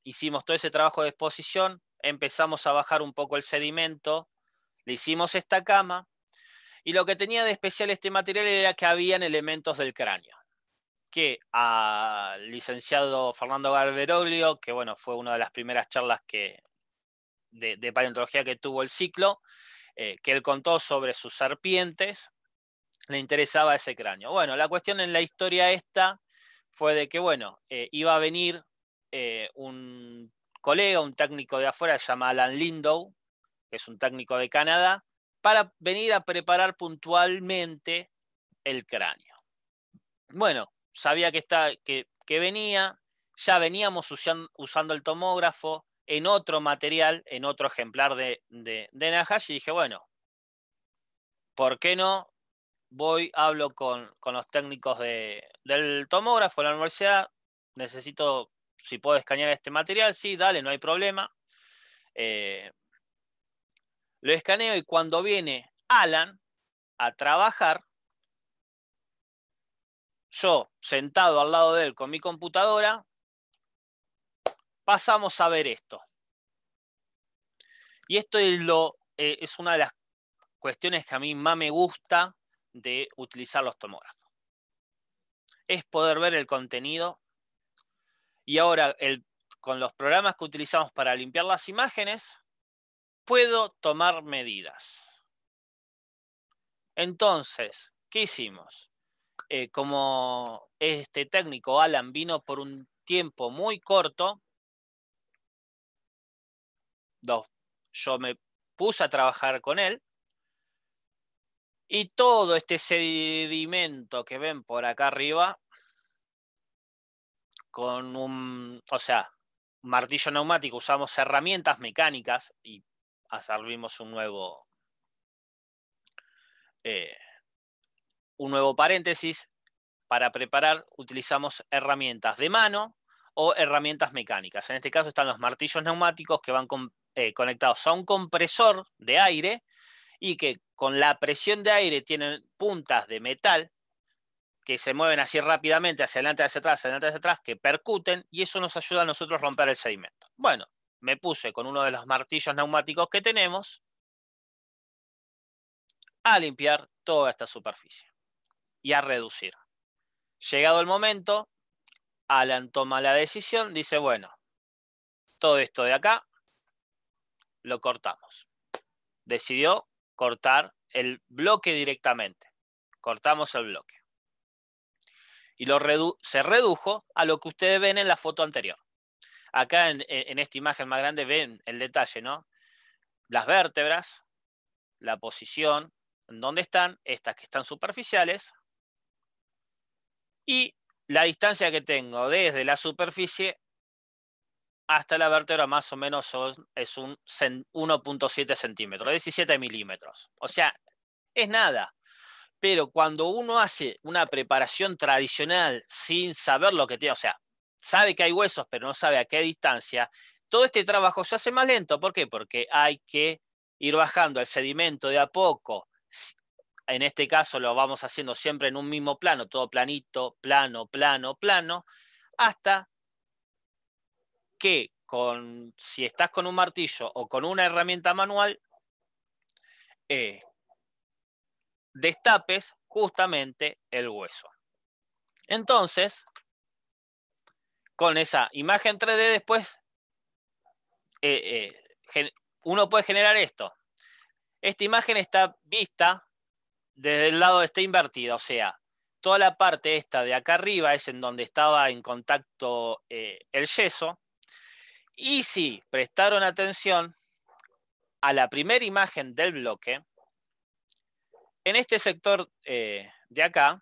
Hicimos todo ese trabajo de exposición, empezamos a bajar un poco el sedimento, le hicimos esta cama, y lo que tenía de especial este material era que habían elementos del cráneo que al licenciado Fernando Garberoglio, que bueno, fue una de las primeras charlas que, de, paleontología que tuvo el ciclo, eh, que él contó sobre sus serpientes, le interesaba ese cráneo. Bueno, la cuestión en la historia esta fue de que, bueno, eh, iba a venir eh, un colega, un técnico de afuera, se llama Alan Lindow, que es un técnico de Canadá, para venir a preparar puntualmente el cráneo. Bueno, sabía que, está, que, venía, ya veníamos usando el tomógrafo en otro material, en otro ejemplar de, de, y dije, bueno, ¿por qué no? Voy, hablo con, con los técnicos del tomógrafo en la universidad, necesito, si puedo escanear este material, sí, dale, no hay problema. Eh, lo escaneo y cuando viene Alan a trabajar, yo sentado al lado de él con mi computadora, pasamos a ver esto. Y esto eh, es, una de las cuestiones que a mí más me gusta de utilizar los tomógrafos. Es poder ver el contenido. Y ahora, con los programas que utilizamos para limpiar las imágenes, puedo tomar medidas. Entonces, ¿qué hicimos? Eh, como este técnico Alan vino por un tiempo muy corto, yo me puse a trabajar con él y todo este sedimento que ven por acá arriba, con un, o sea, martillo neumático, usamos herramientas mecánicas y servimos un nuevo... Eh, un nuevo paréntesis, para preparar utilizamos herramientas de mano o herramientas mecánicas. En este caso están los martillos neumáticos que van eh, conectados a un compresor de aire y que con la presión de aire tienen puntas de metal que se mueven así rápidamente hacia adelante, hacia atrás, hacia adelante, hacia atrás, que percuten y eso nos ayuda a nosotros a romper el sedimento. Bueno, me puse con uno de los martillos neumáticos que tenemos a limpiar toda esta superficie y a reducir. Llegado el momento, Alan toma la decisión, dice, bueno, todo esto de acá lo cortamos. Decidió cortar el bloque directamente. Cortamos el bloque. Y lo se redujo a lo que ustedes ven en la foto anterior. Acá en, esta imagen más grande ven el detalle, ¿no? Las vértebras, la posición, dónde están, estas que están superficiales, y la distancia que tengo desde la superficie hasta la vértebra más o menos es un 1.7 centímetros, 17 milímetros. O sea, es nada. Pero cuando uno hace una preparación tradicional sin saber lo que tiene, o sea, sabe que hay huesos, pero no sabe a qué distancia, todo este trabajo se hace más lento. ¿Por qué? Porque hay que ir bajando el sedimento de a poco, en este caso lo vamos haciendo siempre en un mismo plano, todo planito, plano, plano, plano, hasta que si estás con un martillo o con una herramienta manual, eh, destapes justamente el hueso. Entonces, con esa imagen 3D después, eh, eh, uno puede generar esto. Esta imagen está vista desde el lado está invertida, o sea, toda la parte esta de acá arriba es en donde estaba en contacto eh, el yeso. Y si prestaron atención a la primera imagen del bloque, en este sector eh, de acá,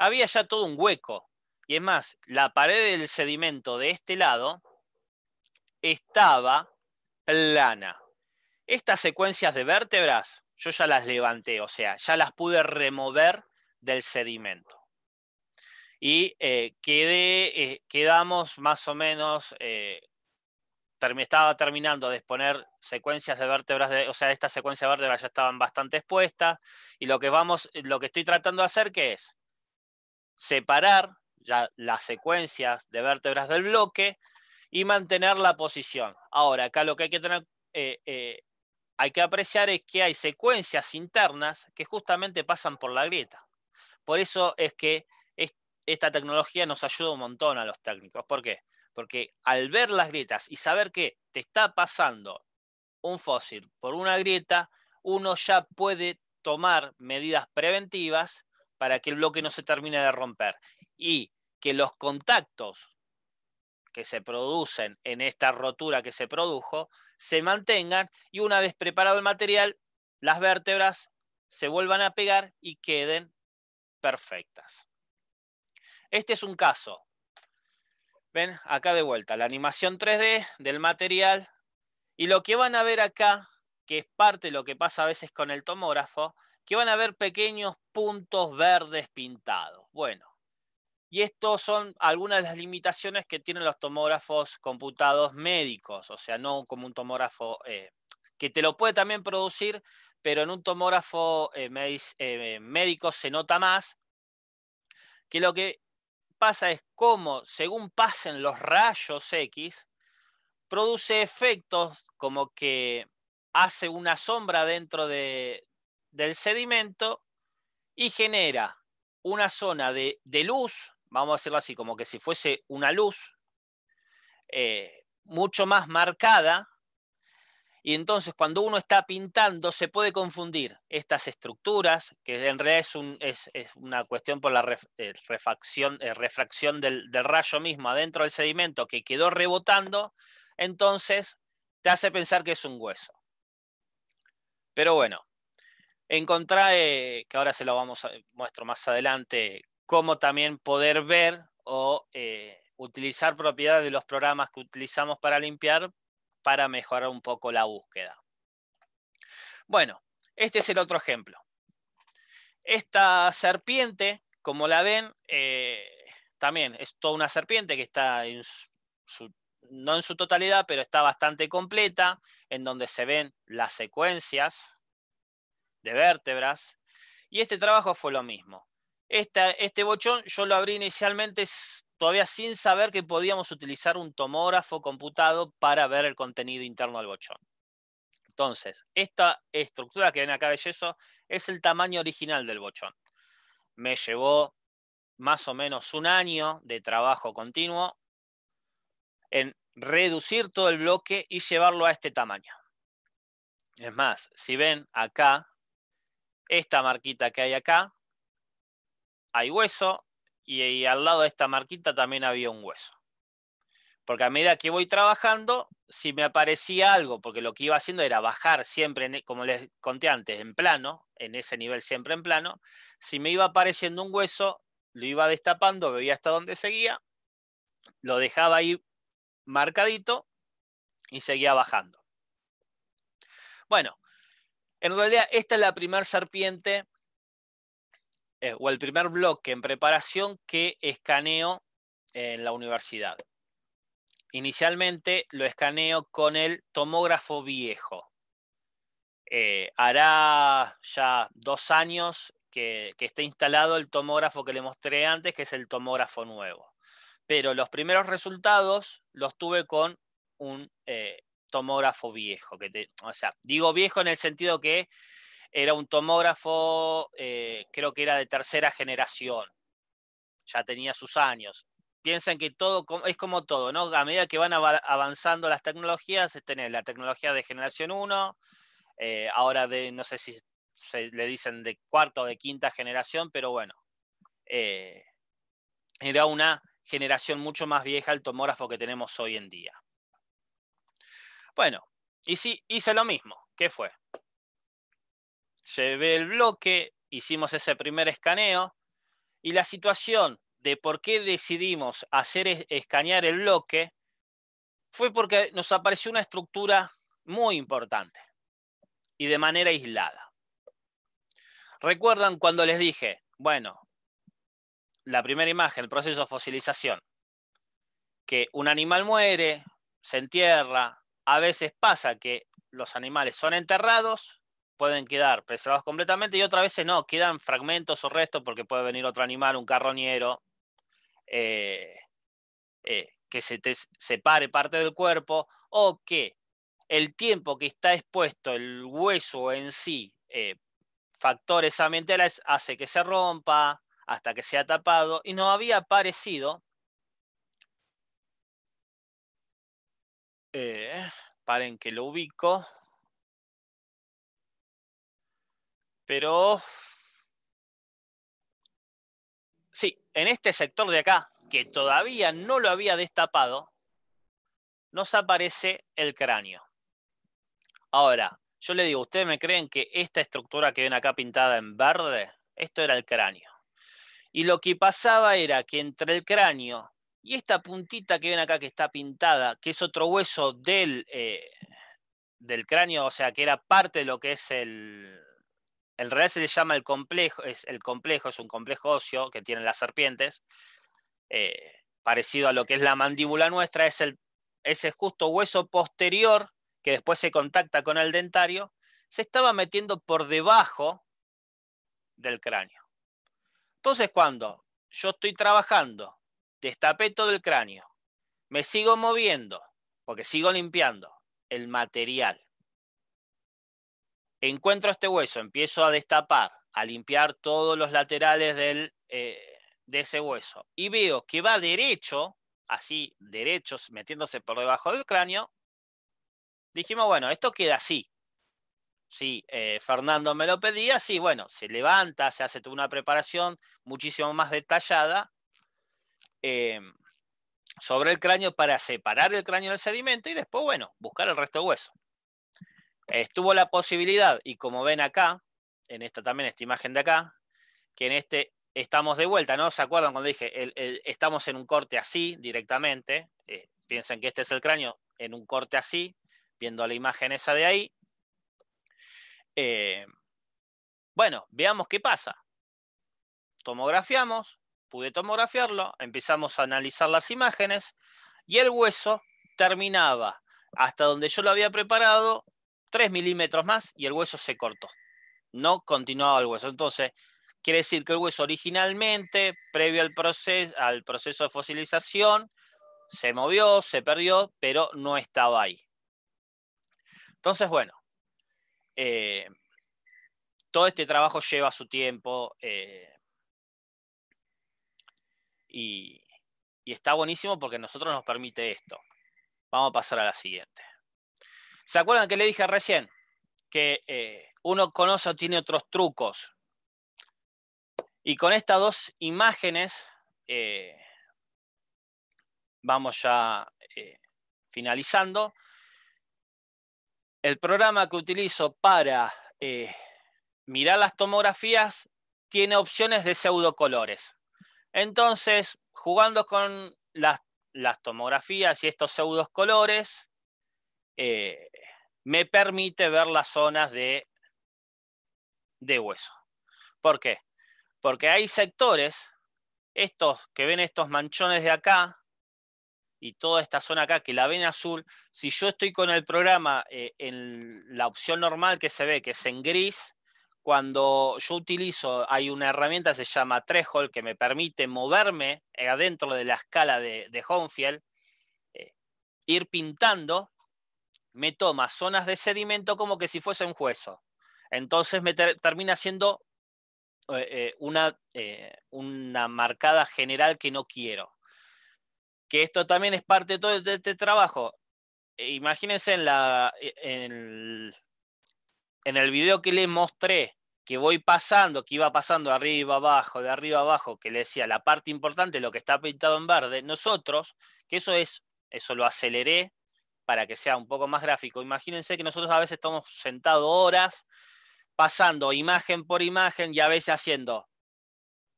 había ya todo un hueco. Y es más, la pared del sedimento de este lado estaba plana. Estas secuencias de vértebras yo ya las levanté, o sea, ya las pude remover del sedimento. Y eh, quedé, eh, quedamos más o menos, eh, estaba terminando de exponer secuencias de vértebras, o sea, esta secuencia de vértebras ya estaban bastante expuestas, y lo que, vamos, lo que estoy tratando de hacer que es separar ya las secuencias de vértebras del bloque y mantener la posición. Ahora, acá lo que hay que tener hay que apreciar es que hay secuencias internas que justamente pasan por la grieta. Por eso es que esta tecnología nos ayuda un montón a los técnicos. ¿Por qué? Porque al ver las grietas y saber que te está pasando un fósil por una grieta, uno ya puede tomar medidas preventivas para que el bloque no se termine de romper y que los contactos que se producen en esta rotura que se produjo se mantengan y una vez preparado el material, las vértebras se vuelvan a pegar y queden perfectas. Este es un caso. Ven, acá de vuelta, la animación 3D del material. Y lo que van a ver acá, que es parte de lo que pasa a veces con el tomógrafo, que van a ver pequeños puntos verdes pintados. Bueno, y esto son algunas de las limitaciones que tienen los tomógrafos computados médicos, o sea, no como un tomógrafo eh, que te lo puede también producir, pero en un tomógrafo eh, eh, médico se nota más que lo que pasa es cómo, según pasen los rayos X, produce efectos como que hace una sombra dentro del sedimento y genera una zona de, de luz vamos a hacerlo así, como que si fuese una luz eh, mucho más marcada, y entonces cuando uno está pintando se puede confundir estas estructuras, que en realidad es, una cuestión por la eh, eh, refracción del, rayo mismo adentro del sedimento que quedó rebotando, entonces te hace pensar que es un hueso. Pero bueno, encontré, que ahora se lo vamos a, muestro más adelante, como también poder ver o eh, utilizar propiedades de los programas que utilizamos para limpiar para mejorar un poco la búsqueda. Bueno, este es el otro ejemplo. Esta serpiente, como la ven, eh, también es toda una serpiente que está no en su totalidad, pero está bastante completa, en donde se ven las secuencias de vértebras. Y este trabajo fue lo mismo este bochón yo lo abrí inicialmente todavía sin saber que podíamos utilizar un tomógrafo computado para ver el contenido interno del bochón. Entonces, esta estructura que ven acá de yeso es el tamaño original del bochón. Me llevó más o menos un año de trabajo continuo en reducir todo el bloque y llevarlo a este tamaño. Es más, si ven acá, esta marquita que hay acá hay hueso y, al lado de esta marquita también había un hueso. Porque a medida que voy trabajando, si me aparecía algo, porque lo que iba haciendo era bajar siempre, e, como les conté antes, en plano, en ese nivel siempre en plano, si me iba apareciendo un hueso, lo iba destapando, veía hasta dónde seguía, lo dejaba ahí marcadito y seguía bajando. Bueno, en realidad esta es la primera serpiente eh, o el primer bloque en preparación que escaneo en la universidad. Inicialmente lo escaneo con el tomógrafo viejo. Eh, hará ya dos años que, esté instalado el tomógrafo que le mostré antes, que es el tomógrafo nuevo. Pero los primeros resultados los tuve con un eh, tomógrafo viejo. Que o sea, digo viejo en el sentido que era un tomógrafo, eh, creo que era de tercera generación, ya tenía sus años. Piensan que todo es como todo, ¿no? A medida que van avanzando las tecnologías, tener la tecnología de generación 1, eh, ahora de, no sé si se le dicen de cuarta o de quinta generación, pero bueno, eh, era una generación mucho más vieja el tomógrafo que tenemos hoy en día. Bueno, y si hice lo mismo, ¿qué fue? Se ve el bloque, hicimos ese primer escaneo y la situación de por qué decidimos hacer escanear el bloque fue porque nos apareció una estructura muy importante y de manera aislada. ¿Recuerdan cuando les dije, bueno, la primera imagen, el proceso de fosilización, que un animal muere, se entierra, a veces pasa que los animales son enterrados pueden quedar preservados completamente y otras veces no, quedan fragmentos o restos porque puede venir otro animal, un carroñero, eh, eh, que se te separe parte del cuerpo o que el tiempo que está expuesto el hueso en sí, eh, factores ambientales, hace que se rompa hasta que sea tapado y no había aparecido. paren que lo ubico. Pero sí, en este sector de acá, que todavía no lo había destapado, nos aparece el cráneo. Ahora, yo le digo, ¿ustedes me creen que esta estructura que ven acá pintada en verde, esto era el cráneo? Y lo que pasaba era que entre el cráneo y esta puntita que ven acá que está pintada, que es otro hueso del, eh, del cráneo, o sea, que era parte de lo que es el, en realidad se le llama el complejo, es el complejo, es un complejo óseo que tienen las serpientes, eh, parecido a lo que es la mandíbula nuestra, es el, ese justo hueso posterior que después se contacta con el dentario, se estaba metiendo por debajo del cráneo. Entonces, cuando yo estoy trabajando, destapé todo el cráneo, me sigo moviendo, porque sigo limpiando el material encuentro este hueso, empiezo a destapar, a limpiar todos los laterales eh, de ese hueso y veo que va derecho, así, derechos, metiéndose por debajo del cráneo, dijimos, bueno, esto queda así. Sí, eh, Fernando me lo pedía, sí, bueno, se levanta, se hace una preparación muchísimo más detallada eh, sobre el cráneo para separar el cráneo del sedimento y después, bueno, buscar el resto de hueso estuvo la posibilidad, y como ven acá, en esta también, esta imagen de acá, que en este estamos de vuelta, ¿no? ¿Se acuerdan cuando dije, estamos en un corte así directamente? Piensan eh, piensen que este es el cráneo en un corte así, viendo la imagen esa de ahí. Eh, bueno, veamos qué pasa. Tomografiamos, pude tomografiarlo, empezamos a analizar las imágenes y el hueso terminaba hasta donde yo lo había preparado 3 milímetros más y el hueso se cortó. No continuaba el hueso. Entonces, quiere decir que el hueso originalmente, previo al proceso, al proceso de fosilización, se movió, se perdió, pero no estaba ahí. Entonces, bueno, eh, todo este trabajo lleva su tiempo eh, y, está buenísimo porque nosotros nos permite esto. Vamos a pasar a la siguiente. ¿Se acuerdan que le dije recién? Que eh, uno conoce o tiene otros trucos. Y con estas dos imágenes eh, vamos ya eh, finalizando. El programa que utilizo para mirar las tomografías tiene opciones de pseudocolores. Entonces, jugando con las, tomografías y estos pseudocolores, me permite ver las zonas de, de hueso. ¿Por qué? Porque hay sectores, estos que ven estos manchones de acá, y toda esta zona acá que la ven azul, si yo estoy con el programa eh, en la opción normal que se ve, que es en gris, cuando yo utilizo, hay una herramienta que se llama trejol que me permite moverme adentro de la escala de, de Homefield, eh, ir pintando me toma zonas de sedimento como que si fuese un hueso. Entonces me termina siendo eh, eh, una, eh, una marcada general que no quiero. Que esto también es parte de todo este, este trabajo. E imagínense en, la, e, en, el, video que le mostré que voy pasando, que iba pasando arriba, abajo, de arriba, abajo, que le decía la parte importante, lo que está pintado en verde, nosotros, que eso es, eso lo aceleré para que sea un poco más gráfico, imagínense que nosotros a veces estamos sentados horas pasando imagen por imagen y a veces haciendo,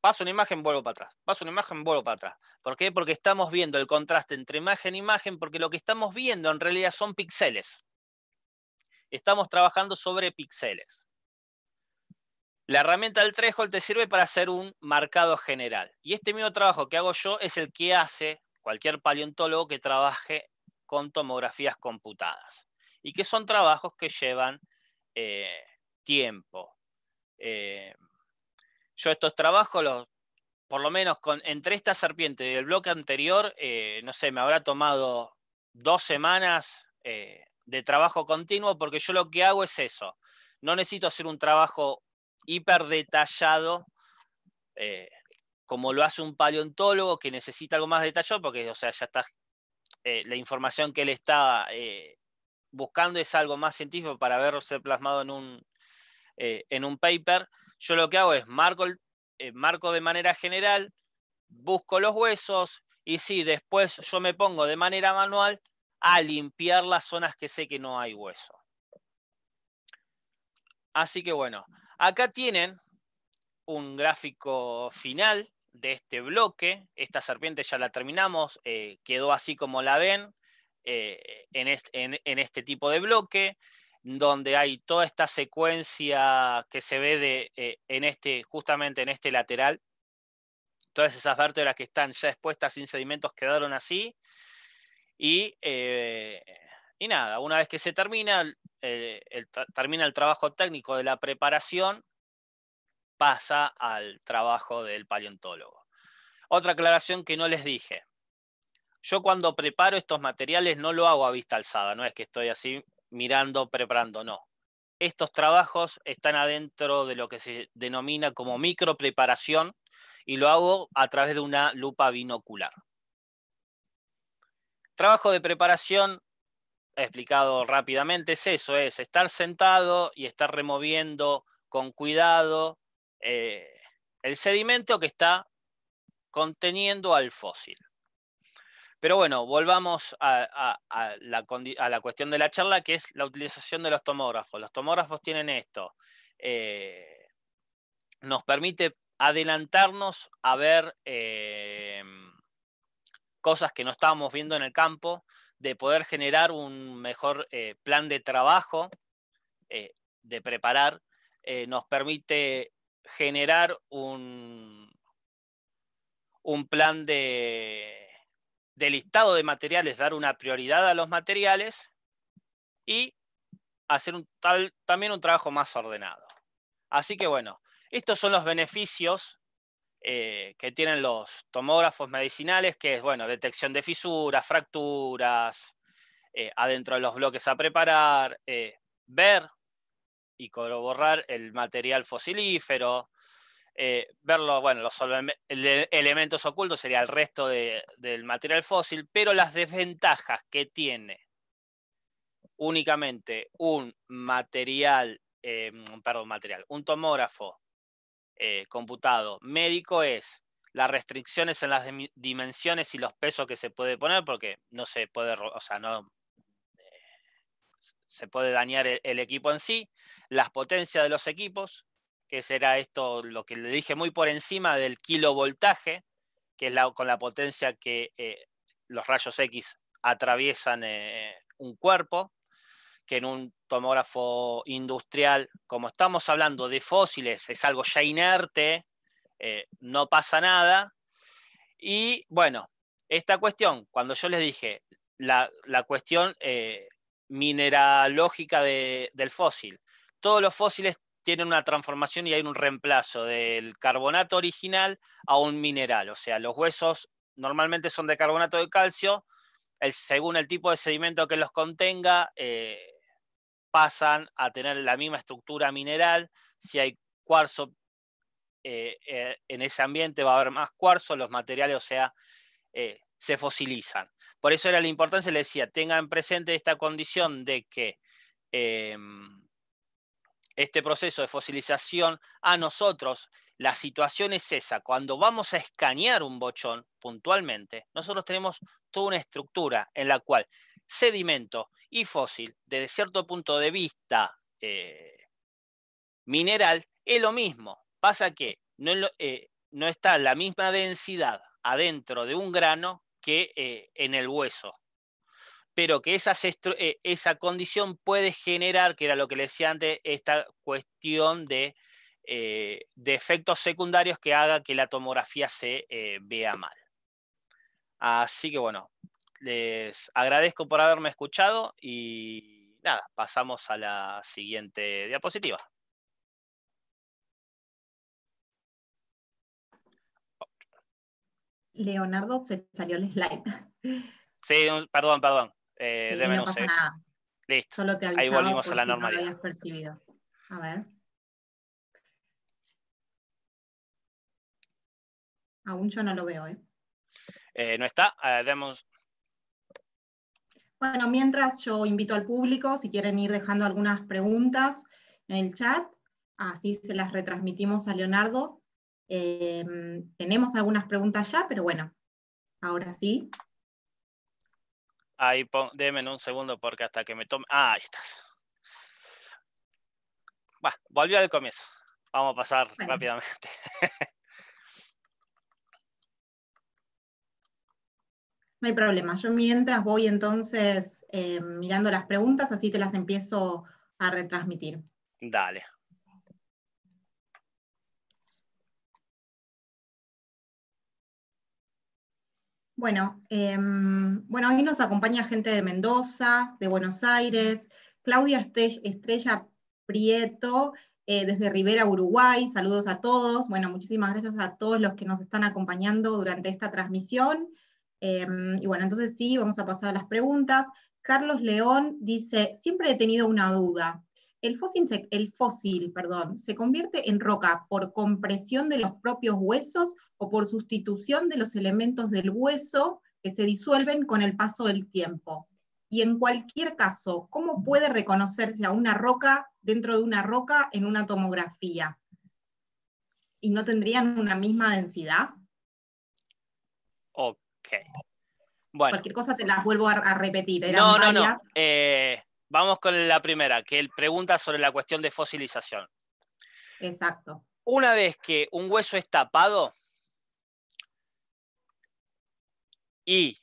paso una imagen, vuelvo para atrás, paso una imagen, vuelvo para atrás. ¿Por qué? Porque estamos viendo el contraste entre imagen e imagen, porque lo que estamos viendo en realidad son píxeles. Estamos trabajando sobre píxeles. La herramienta del threshold te sirve para hacer un marcado general. Y este mismo trabajo que hago yo es el que hace cualquier paleontólogo que trabaje con tomografías computadas y que son trabajos que llevan eh, tiempo. Eh, yo estos trabajos los, por lo menos entre esta serpiente y el bloque anterior, eh, no sé, me habrá tomado dos semanas de trabajo continuo porque yo lo que hago es eso. No necesito hacer un trabajo hiper detallado como lo hace un paleontólogo que necesita algo más detallado porque, o sea, ya estás eh, la información que él está eh, buscando es algo más científico para ser plasmado en un, eh, en un paper, yo lo que hago es marco, marco de manera general, busco los huesos y si después yo me pongo de manera manual a limpiar las zonas que sé que no hay hueso. Así que bueno, acá tienen un gráfico final de este bloque. Esta serpiente ya la terminamos, eh, quedó así como la ven eh, en, este tipo de bloque, donde hay toda esta secuencia que se ve de, eh, en este, justamente en este lateral. Todas esas vértebras que están ya expuestas sin sedimentos quedaron así. Y, y nada, una vez que se termina, termina el trabajo técnico de la preparación, pasa al trabajo del paleontólogo. Otra aclaración que no les dije. Yo cuando preparo estos materiales no lo hago a vista alzada, no es que estoy así mirando, preparando, no. Estos trabajos están adentro de lo que se denomina como preparación y lo hago a través de una lupa binocular. Trabajo de preparación, explicado rápidamente, es eso, es estar sentado y estar removiendo con cuidado eh, el sedimento que está conteniendo al fósil. Pero bueno, volvamos a, la, cuestión de la charla, que es la utilización de los tomógrafos. Los tomógrafos tienen esto. Eh, nos permite adelantarnos a ver eh, cosas que no estábamos viendo en el campo, de poder generar un mejor plan de trabajo, de preparar. nos permite generar un, un plan de, listado de materiales, dar una prioridad a los materiales y hacer tal, también un trabajo más ordenado. Así que bueno, estos son los beneficios eh, que tienen los tomógrafos medicinales, que es bueno, detección de fisuras, fracturas, eh, adentro de los bloques a preparar, eh, ver y corroborar el material fosilífero, eh, verlo bueno, los elementos ocultos sería el resto del material fósil, pero las desventajas que tiene únicamente un material, eh, perdón, material, un tomógrafo eh, computado médico es las restricciones en las dimensiones y los pesos que se puede poner, porque no se puede, o sea, no, se puede dañar el, equipo en sí, las potencias de los equipos, que será esto lo que le dije muy por encima del kilovoltaje, que es la, con la potencia que eh, los rayos X atraviesan eh, un cuerpo, que en un tomógrafo industrial, como estamos hablando de fósiles, es algo ya inerte, eh, no pasa nada. Y bueno, esta cuestión, cuando yo les dije, la, cuestión mineralógica del fósil. Todos los fósiles tienen una transformación y hay un reemplazo del carbonato original a un mineral. O sea, los huesos normalmente son de carbonato de calcio. El, según el tipo de sedimento que los contenga, eh, pasan a tener la misma estructura mineral. Si hay cuarzo eh, eh, en ese ambiente, va a haber más cuarzo. Los materiales, o sea, se fosilizan. Por eso era la importancia, le decía, tengan presente esta condición de que em, este proceso de fosilización a nosotros, la situación es esa, cuando vamos a escanear un bochón puntualmente, nosotros tenemos toda una estructura en la cual sedimento y fósil, desde cierto punto de vista eh, mineral, es lo mismo. Pasa que no, eh, no está la misma densidad adentro de un grano que eh, en el hueso. Pero que eh, esa condición puede generar, que era lo que les decía antes, esta cuestión eh, de efectos secundarios que haga que la tomografía se vea mal. Así que bueno, les agradezco por haberme escuchado y nada, pasamos a la siguiente diapositiva. Leonardo se salió el slide. Sí, perdón, perdón. Eh, no pasa eh. nada. Listo. Ahí volvimos a la normalidad. percibido. A ver. Aún yo no lo veo, ¿eh? eh no está. Bueno, mientras yo invito al público, si quieren ir dejando algunas preguntas en el chat, así se las retransmitimos a Leonardo Em, tenemos algunas preguntas ya, pero bueno, ahora sí. Ahí, démen un segundo porque hasta que me tome... Ah, ahí estás. bueno, volví al comienzo. Vamos a pasar rápidamente. No hay problema. Yo mientras voy entonces eh, mirando las preguntas, así te las empiezo a retransmitir. Dale. Bueno, em, bueno, hoy nos acompaña gente de Mendoza, de Buenos Aires, Claudia Estrella Prieto, eh, desde Rivera, Uruguay. Saludos a todos. Bueno, muchísimas gracias a todos los que nos están acompañando durante esta transmisión. Em, y bueno, entonces sí, vamos a pasar a las preguntas. Carlos León dice, siempre he tenido una duda. El fósil, se, convierte en roca por compresión de los propios huesos o por sustitución de los elementos del hueso que se disuelven con el paso del tiempo. Y en cualquier caso, ¿cómo puede reconocerse a una roca dentro de una roca en una tomografía? ¿Y no tendrían una misma densidad? Ok. Bueno. Cualquier cosa te las vuelvo a, repetir. no, no, no. Vamos con la primera, que él pregunta sobre la cuestión de fosilización. Exacto. Una vez que un hueso es tapado y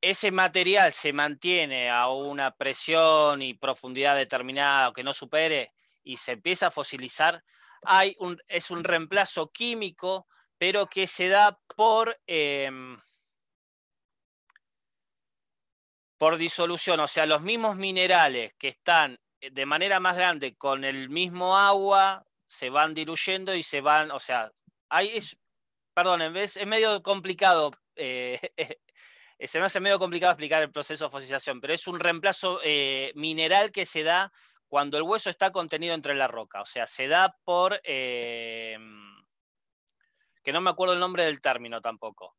ese material se mantiene a una presión y profundidad determinada que no supere y se empieza a fosilizar, hay un, es un reemplazo químico, pero que se da por... Em, por disolución, o sea, los mismos minerales que están eh, de manera más grande con el mismo agua se van diluyendo y se van, o sea, ahí es, perdón, es, es medio complicado, eh, se me hace medio complicado explicar el proceso de fosilización, pero es un reemplazo eh, mineral que se da cuando el hueso está contenido entre la roca, o sea, se da por, que no me acuerdo el nombre del término tampoco,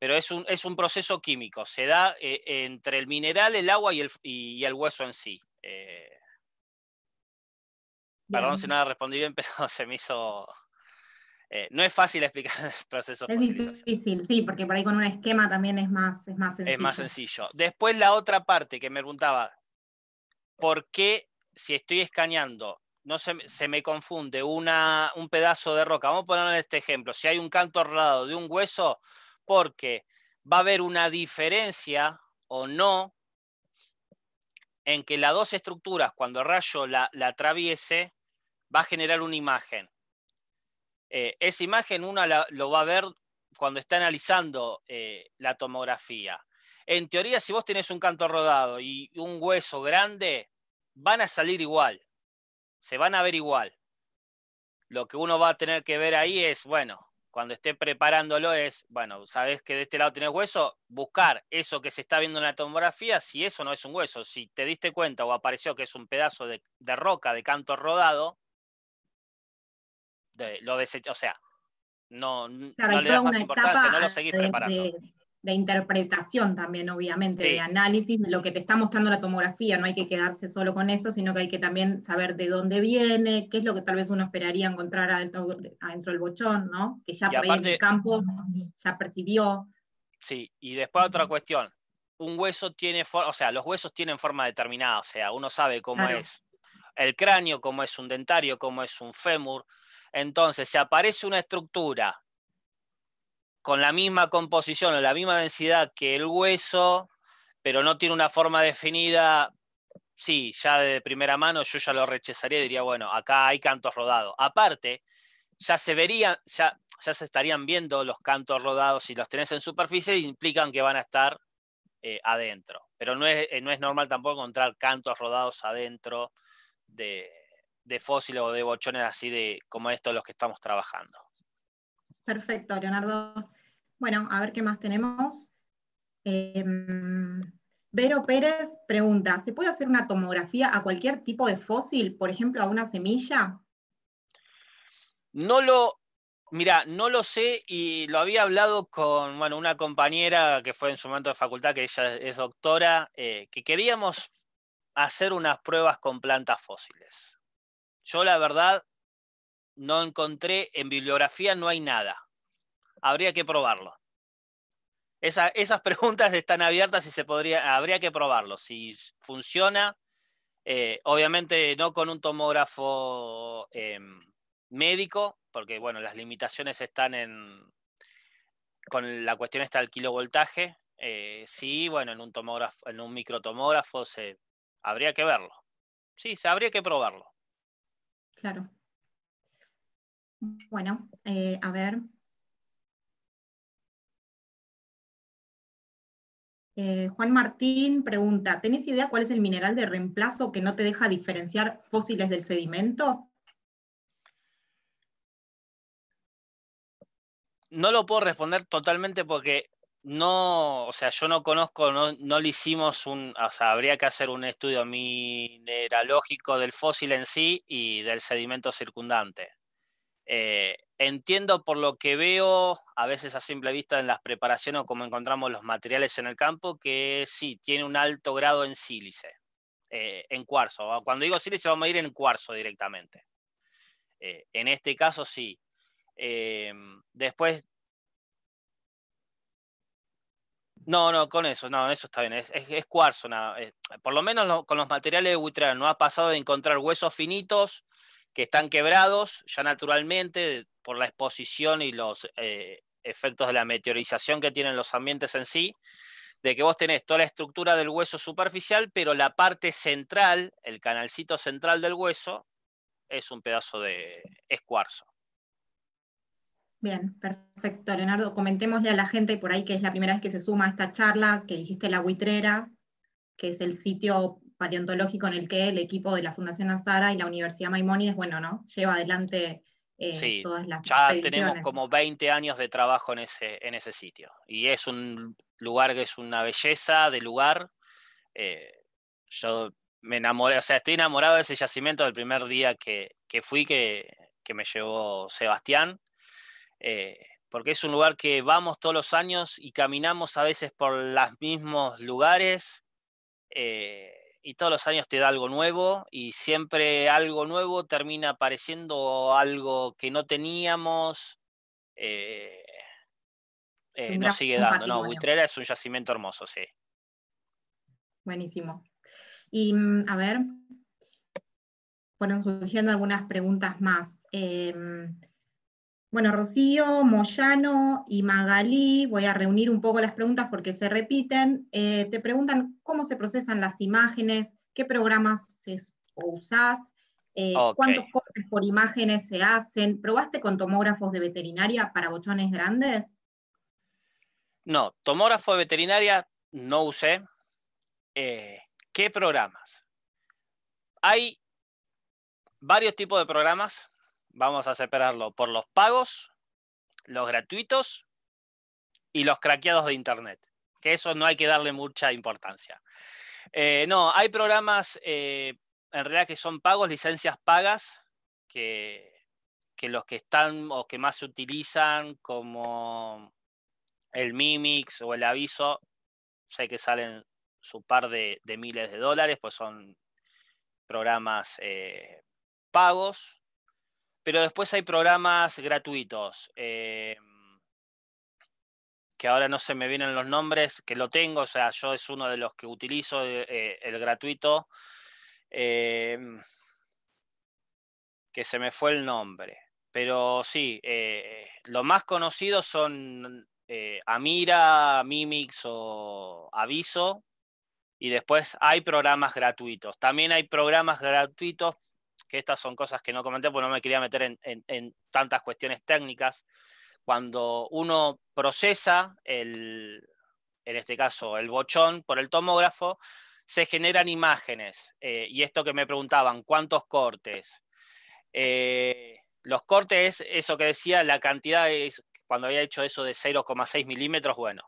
pero es un, es un proceso químico, se da eh, entre el mineral, el agua y el, y, el hueso en sí. Eh. perdón si no respondí bien, pero se me hizo... Eh, no es fácil explicar el proceso de Es difícil, sí, porque por ahí con un esquema también es más, más sencillo. Es más sencillo. Después la otra parte que me preguntaba, ¿por qué si estoy escaneando no se, se, me confunde una, un pedazo de roca. Vamos a ponerlo en este ejemplo. Si hay un canto rodado de un hueso, porque va a haber una diferencia o no en que las dos estructuras, cuando el rayo la, atraviese, va a generar una imagen. Eh, esa imagen una lo va a ver cuando está analizando eh, la tomografía. En teoría, si vos tenés un canto rodado y un hueso grande, van a salir igual, se van a ver igual. Lo que uno va a tener que ver ahí es, bueno, cuando esté preparándolo es, bueno, sabes que de este lado tienes hueso, buscar eso que se está viendo en la tomografía, si eso no es un hueso, si te diste cuenta o apareció que es un pedazo de, roca de canto rodado, lo desecho, o sea, no, le das más importancia, no lo seguís preparando de interpretación también, obviamente, de análisis, lo que te está mostrando la tomografía, no hay que quedarse solo con eso, sino que hay que también saber de dónde viene, qué es lo que tal vez uno esperaría encontrar adentro, del bochón, ¿no? Que ya por en el campo ya percibió. Sí, y después otra cuestión, un hueso tiene, o sea, los huesos tienen forma determinada, o sea, uno sabe cómo es el cráneo, cómo es un dentario, cómo es un fémur, entonces, se aparece una estructura con la misma composición o la misma densidad que el hueso, pero no tiene una forma definida, sí, ya de primera mano yo ya lo rechazaría y diría, bueno, acá hay cantos rodados. Aparte, ya se verían, ya, ya se estarían viendo los cantos rodados si los tenés en superficie, implican que van a estar eh, adentro. Pero no es, eh, no es normal tampoco encontrar cantos rodados adentro de, de fósiles o de bochones así de como estos los que estamos trabajando. Perfecto, Leonardo. Bueno, a ver qué más tenemos. Eh, Vero Pérez pregunta, ¿se puede hacer una tomografía a cualquier tipo de fósil, por ejemplo, a una semilla? No lo, mira, no lo sé y lo había hablado con una compañera que fue en su momento de facultad, que ella es doctora, eh, que queríamos hacer unas pruebas con plantas fósiles. Yo la verdad no encontré, en bibliografía no hay nada. Habría que probarlo. esas preguntas están abiertas y se podría, habría que probarlo. Si funciona, eh, obviamente no con un tomógrafo em, médico, porque bueno, las limitaciones están en. con la cuestión está el kilovoltaje. Eh, sí, bueno, en un tomógrafo, en un microtomógrafo se, habría que verlo. Sí, se, habría que probarlo. Claro. Bueno, eh, a ver. Eh, Juan Martín pregunta, ¿tenés idea cuál es el mineral de reemplazo que no te deja diferenciar fósiles del sedimento? No lo puedo responder totalmente porque no, o sea, yo no conozco, no, no, le hicimos un, o sea, habría que hacer un estudio mineralógico del fósil en sí y del sedimento circundante. Eh, entiendo por lo que veo, a veces a simple vista en las preparaciones o como encontramos los materiales en el campo, que sí, tiene un alto grado en sílice, eh, en cuarzo. Ah, cuando digo sílice, vamos a ir en cuarzo directamente. Eh, en este caso, sí. después. No, no, con eso, no, eso está bien, es, cuarzo, por lo menos con los materiales de buitrera, no ha pasado de encontrar huesos finitos, que están quebrados ya naturalmente por la exposición y los eh, efectos de la meteorización que tienen los ambientes en sí, de que vos tenés toda la estructura del hueso superficial, pero la parte central, el canalcito central del hueso, es un pedazo de escuarzo. Bien, perfecto, Leonardo. Comentémosle a la gente por ahí que es la primera vez que se suma a esta charla, que dijiste la buitrera, que es el sitio paleontológico en el que el equipo de la Fundación Azara y la Universidad Maimonides, bueno, ¿no? Lleva adelante eh, todas las Ya tenemos como 20 años de trabajo en ese, en ese sitio. Y es un lugar que es una belleza de lugar. Eh, yo me enamoré, o sea, estoy enamorado de ese yacimiento del primer día que, fui, que, me llevó Sebastián. Eh, porque es un lugar que vamos todos los años y caminamos a veces por los mismos lugares y todos los años te da algo nuevo y siempre algo nuevo termina apareciendo algo que no teníamos. Eh, eh, no sigue dando, ¿no? Buitrera es un yacimiento hermoso, sí. Buenísimo. Y mm, a ver, fueron surgiendo algunas preguntas más. Em, bueno, Rocío, Moyano y Magalí, voy a reunir un poco las preguntas porque se repiten. Eh, te preguntan cómo se procesan las imágenes, qué programas se usás, eh, cuántos cortes por imágenes se hacen. ¿Probaste con tomógrafos de veterinaria para bochones grandes? No, tomógrafo de veterinaria no usé. Eh, ¿Qué programas? Hay varios tipos de programas vamos a separarlo por los pagos, los gratuitos y los craqueados de Internet, que eso no hay que darle mucha importancia. Eh, no, hay programas eh, en realidad que son pagos, licencias pagas, que, que los que están o que más se utilizan como el Mimix o el Aviso, sé que salen su par de, miles de dólares, pues son programas eh, pagos. Pero después hay programas gratuitos. Eh, que ahora no se me vienen los nombres, que lo tengo, o sea, yo es uno de los que utilizo eh, eh, el gratuito, que se me fue el nombre. Pero sí, los más conocidos son Amira, Mimix o Aviso, y después hay programas gratuitos. También hay programas gratuitos que estas son cosas que no comenté porque no me quería meter en, tantas cuestiones técnicas. Cuando uno procesa en este caso, el bochón por el tomógrafo, se generan imágenes. Eh, y esto que me preguntaban, ¿cuántos cortes? Eh, los cortes, eso que decía, la cantidad, es, cuando había hecho eso de 0,6 milímetros, bueno.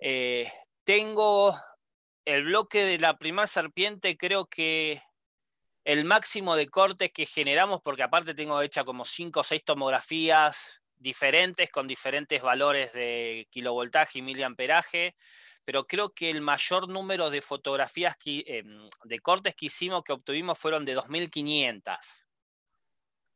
Eh, tengo el bloque de la prima serpiente, creo que el máximo de cortes que generamos, porque aparte tengo hecha como 5 o 6 tomografías diferentes con diferentes valores de kilovoltaje y miliamperaje, pero creo que el mayor número de fotografías em, de cortes que hicimos, que obtuvimos, fueron de 2.500.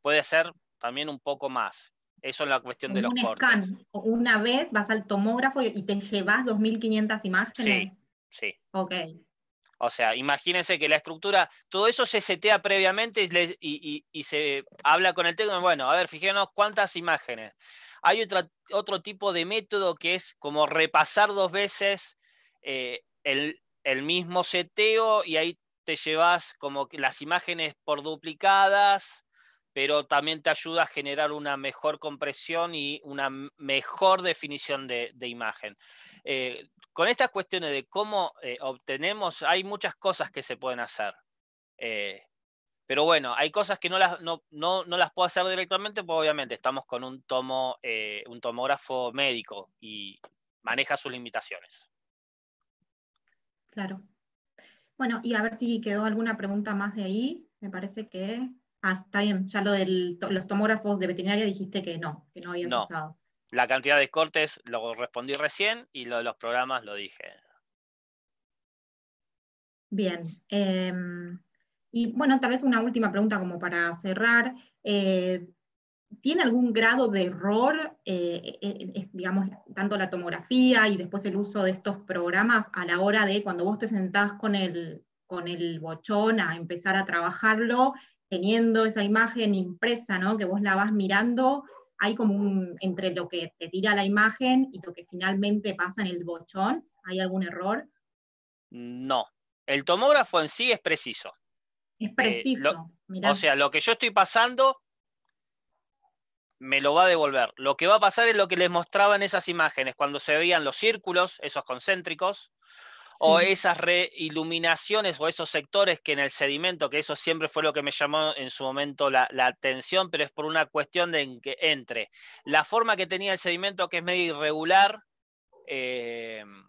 Puede ser también un poco más. Eso es la cuestión de los un Scan. Una vez vas al tomógrafo y te llevas 2.500 imágenes. Sí, sí. Ok. O sea, imagínense que la estructura, todo eso se setea previamente y, se habla con el técnico. Bueno, a ver, fijémonos cuántas imágenes. Hay otro tipo de método que es como repasar dos veces eh, el, mismo seteo y ahí te llevas como que las imágenes por duplicadas, pero también te ayuda a generar una mejor compresión y una mejor definición de, imagen. Eh, con estas cuestiones de cómo eh, obtenemos, hay muchas cosas que se pueden hacer. Eh, pero bueno, hay cosas que no las, no, no, las puedo hacer directamente, pues obviamente estamos con un, tomo, eh, un tomógrafo médico y maneja sus limitaciones. Claro. Bueno, y a ver si quedó alguna pregunta más de ahí. Me parece que. Ah, está bien. Ya lo de los tomógrafos de veterinaria dijiste que no, que no habías usado. La cantidad de cortes lo respondí recién y lo de los programas lo dije. Bien. Em, y bueno, tal vez una última pregunta como para cerrar. Eh, ¿Tiene algún grado de error, eh, eh, digamos, tanto la tomografía y después el uso de estos programas a la hora de cuando vos te sentás con el, con el bochón a empezar a trabajarlo, teniendo esa imagen impresa, ¿no? Que vos la vas mirando, hay como un, entre lo que te tira la imagen y lo que finalmente pasa en el bochón, ¿hay algún error? No, el tomógrafo en sí es preciso. Es eh, preciso. o sea, lo que yo estoy pasando me lo va a devolver. Lo que va a pasar es lo que les mostraba en esas imágenes, cuando se veían los círculos, esos concéntricos, o esas reiluminaciones o esos sectores que en el sedimento, que eso siempre fue lo que me llamó en su momento la, atención, pero es por una cuestión de que entre la forma que tenía el sedimento, que es medio irregular, em,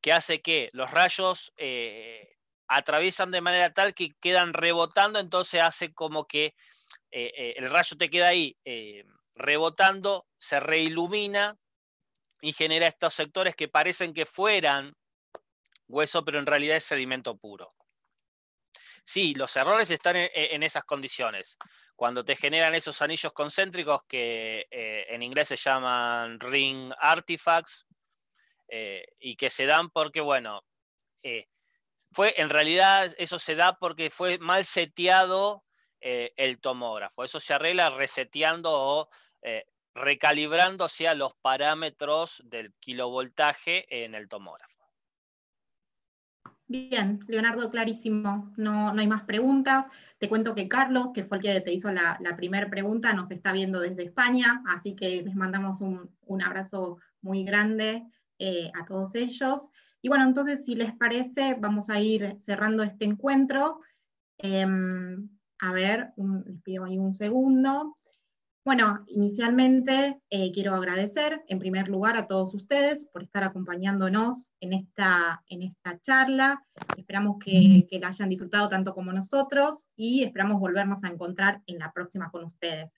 que hace que los rayos eh, atraviesan de manera tal que quedan rebotando, entonces hace como que eh, eh, el rayo te queda ahí em, rebotando, se reilumina y genera estos sectores que parecen que fueran hueso, pero en realidad es sedimento puro. Sí, los errores están e, e, en, esas condiciones. Cuando te generan esos anillos concéntricos que eh, en inglés se llaman ring artifacts eh, y que se dan porque, bueno, eh, fue, en realidad eso se da porque fue mal seteado el tomógrafo. Eso se arregla reseteando o recalibrando hacia los parámetros del kilovoltaje en el tomógrafo. Bien, Leonardo, clarísimo. No, no, hay más preguntas. Te cuento que Carlos, que fue el que te hizo la, primera pregunta, nos está viendo desde España, así que les mandamos un, abrazo muy grande eh, a todos ellos. Y bueno, entonces, si les parece, vamos a ir cerrando este encuentro. Em, a ver, les pido ahí un segundo. Bueno, inicialmente eh, quiero agradecer en primer lugar a todos ustedes por estar acompañándonos en esta, en esta charla. Esperamos que, la hayan disfrutado tanto como nosotros y esperamos volvernos a encontrar en la próxima con ustedes.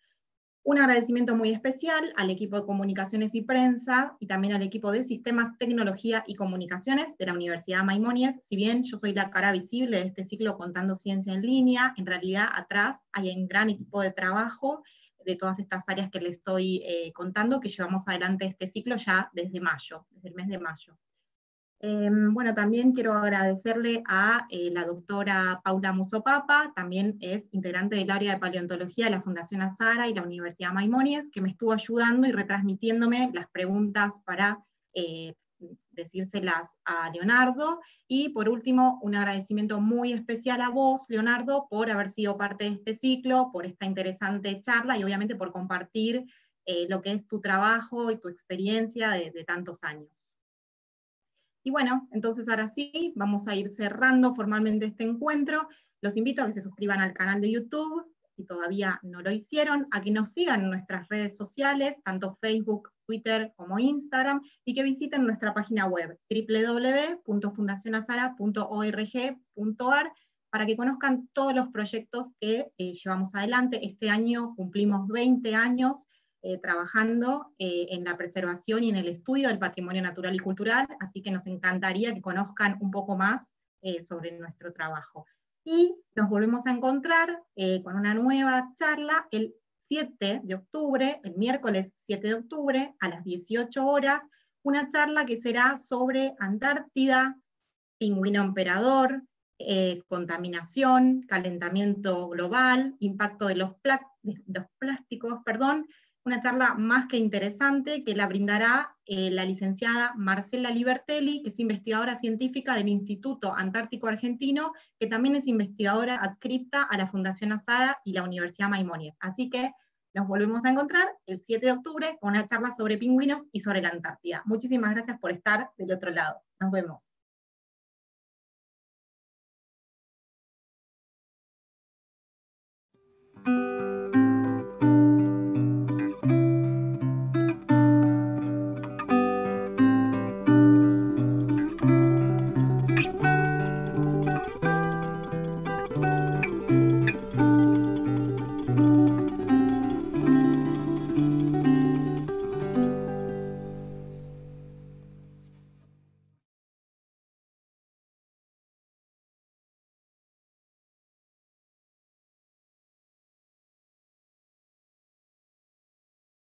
Un agradecimiento muy especial al equipo de comunicaciones y prensa y también al equipo de sistemas, tecnología y comunicaciones de la Universidad Maimonides. Si bien yo soy la cara visible de este ciclo contando ciencia en línea, en realidad atrás hay un gran equipo de trabajo de todas estas áreas que le estoy eh, contando, que llevamos adelante este ciclo ya desde mayo, desde el mes de mayo. Em, bueno, también quiero agradecerle a eh, la doctora Paula Musopapa, también es integrante del área de paleontología de la Fundación Azara y la Universidad Maimonides, que me estuvo ayudando y retransmitiéndome las preguntas para eh, decírselas a Leonardo. Y por último, un agradecimiento muy especial a vos, Leonardo, por haber sido parte de este ciclo, por esta interesante charla y obviamente por compartir eh, lo que es tu trabajo y tu experiencia de, de tantos años. Y bueno, entonces ahora sí, vamos a ir cerrando formalmente este encuentro. Los invito a que se suscriban al canal de YouTube, si todavía no lo hicieron, a que nos sigan en nuestras redes sociales, tanto Facebook Twitter como Instagram y que visiten nuestra página web www.fundacionazara.org.ar para que conozcan todos los proyectos que eh, llevamos adelante. Este año cumplimos 20 años eh, trabajando eh, en la preservación y en el estudio del patrimonio natural y cultural, así que nos encantaría que conozcan un poco más sobre nuestro trabajo. Y nos volvemos a encontrar con una nueva charla el de octubre, el miércoles 7 de octubre, a las 18 horas, una charla que será sobre Antártida, pingüino emperador, eh, contaminación, calentamiento global, impacto de los, plásticos, perdón, una charla más que interesante que la brindará eh, la licenciada Marcela Libertelli, que es investigadora científica del Instituto Antártico Argentino, que también es investigadora adscripta a la Fundación Azara y la Universidad Maimonides. Así que nos volvemos a encontrar el 7 de octubre con una charla sobre pingüinos y sobre la Antártida. Muchísimas gracias por estar del otro lado. Nos vemos.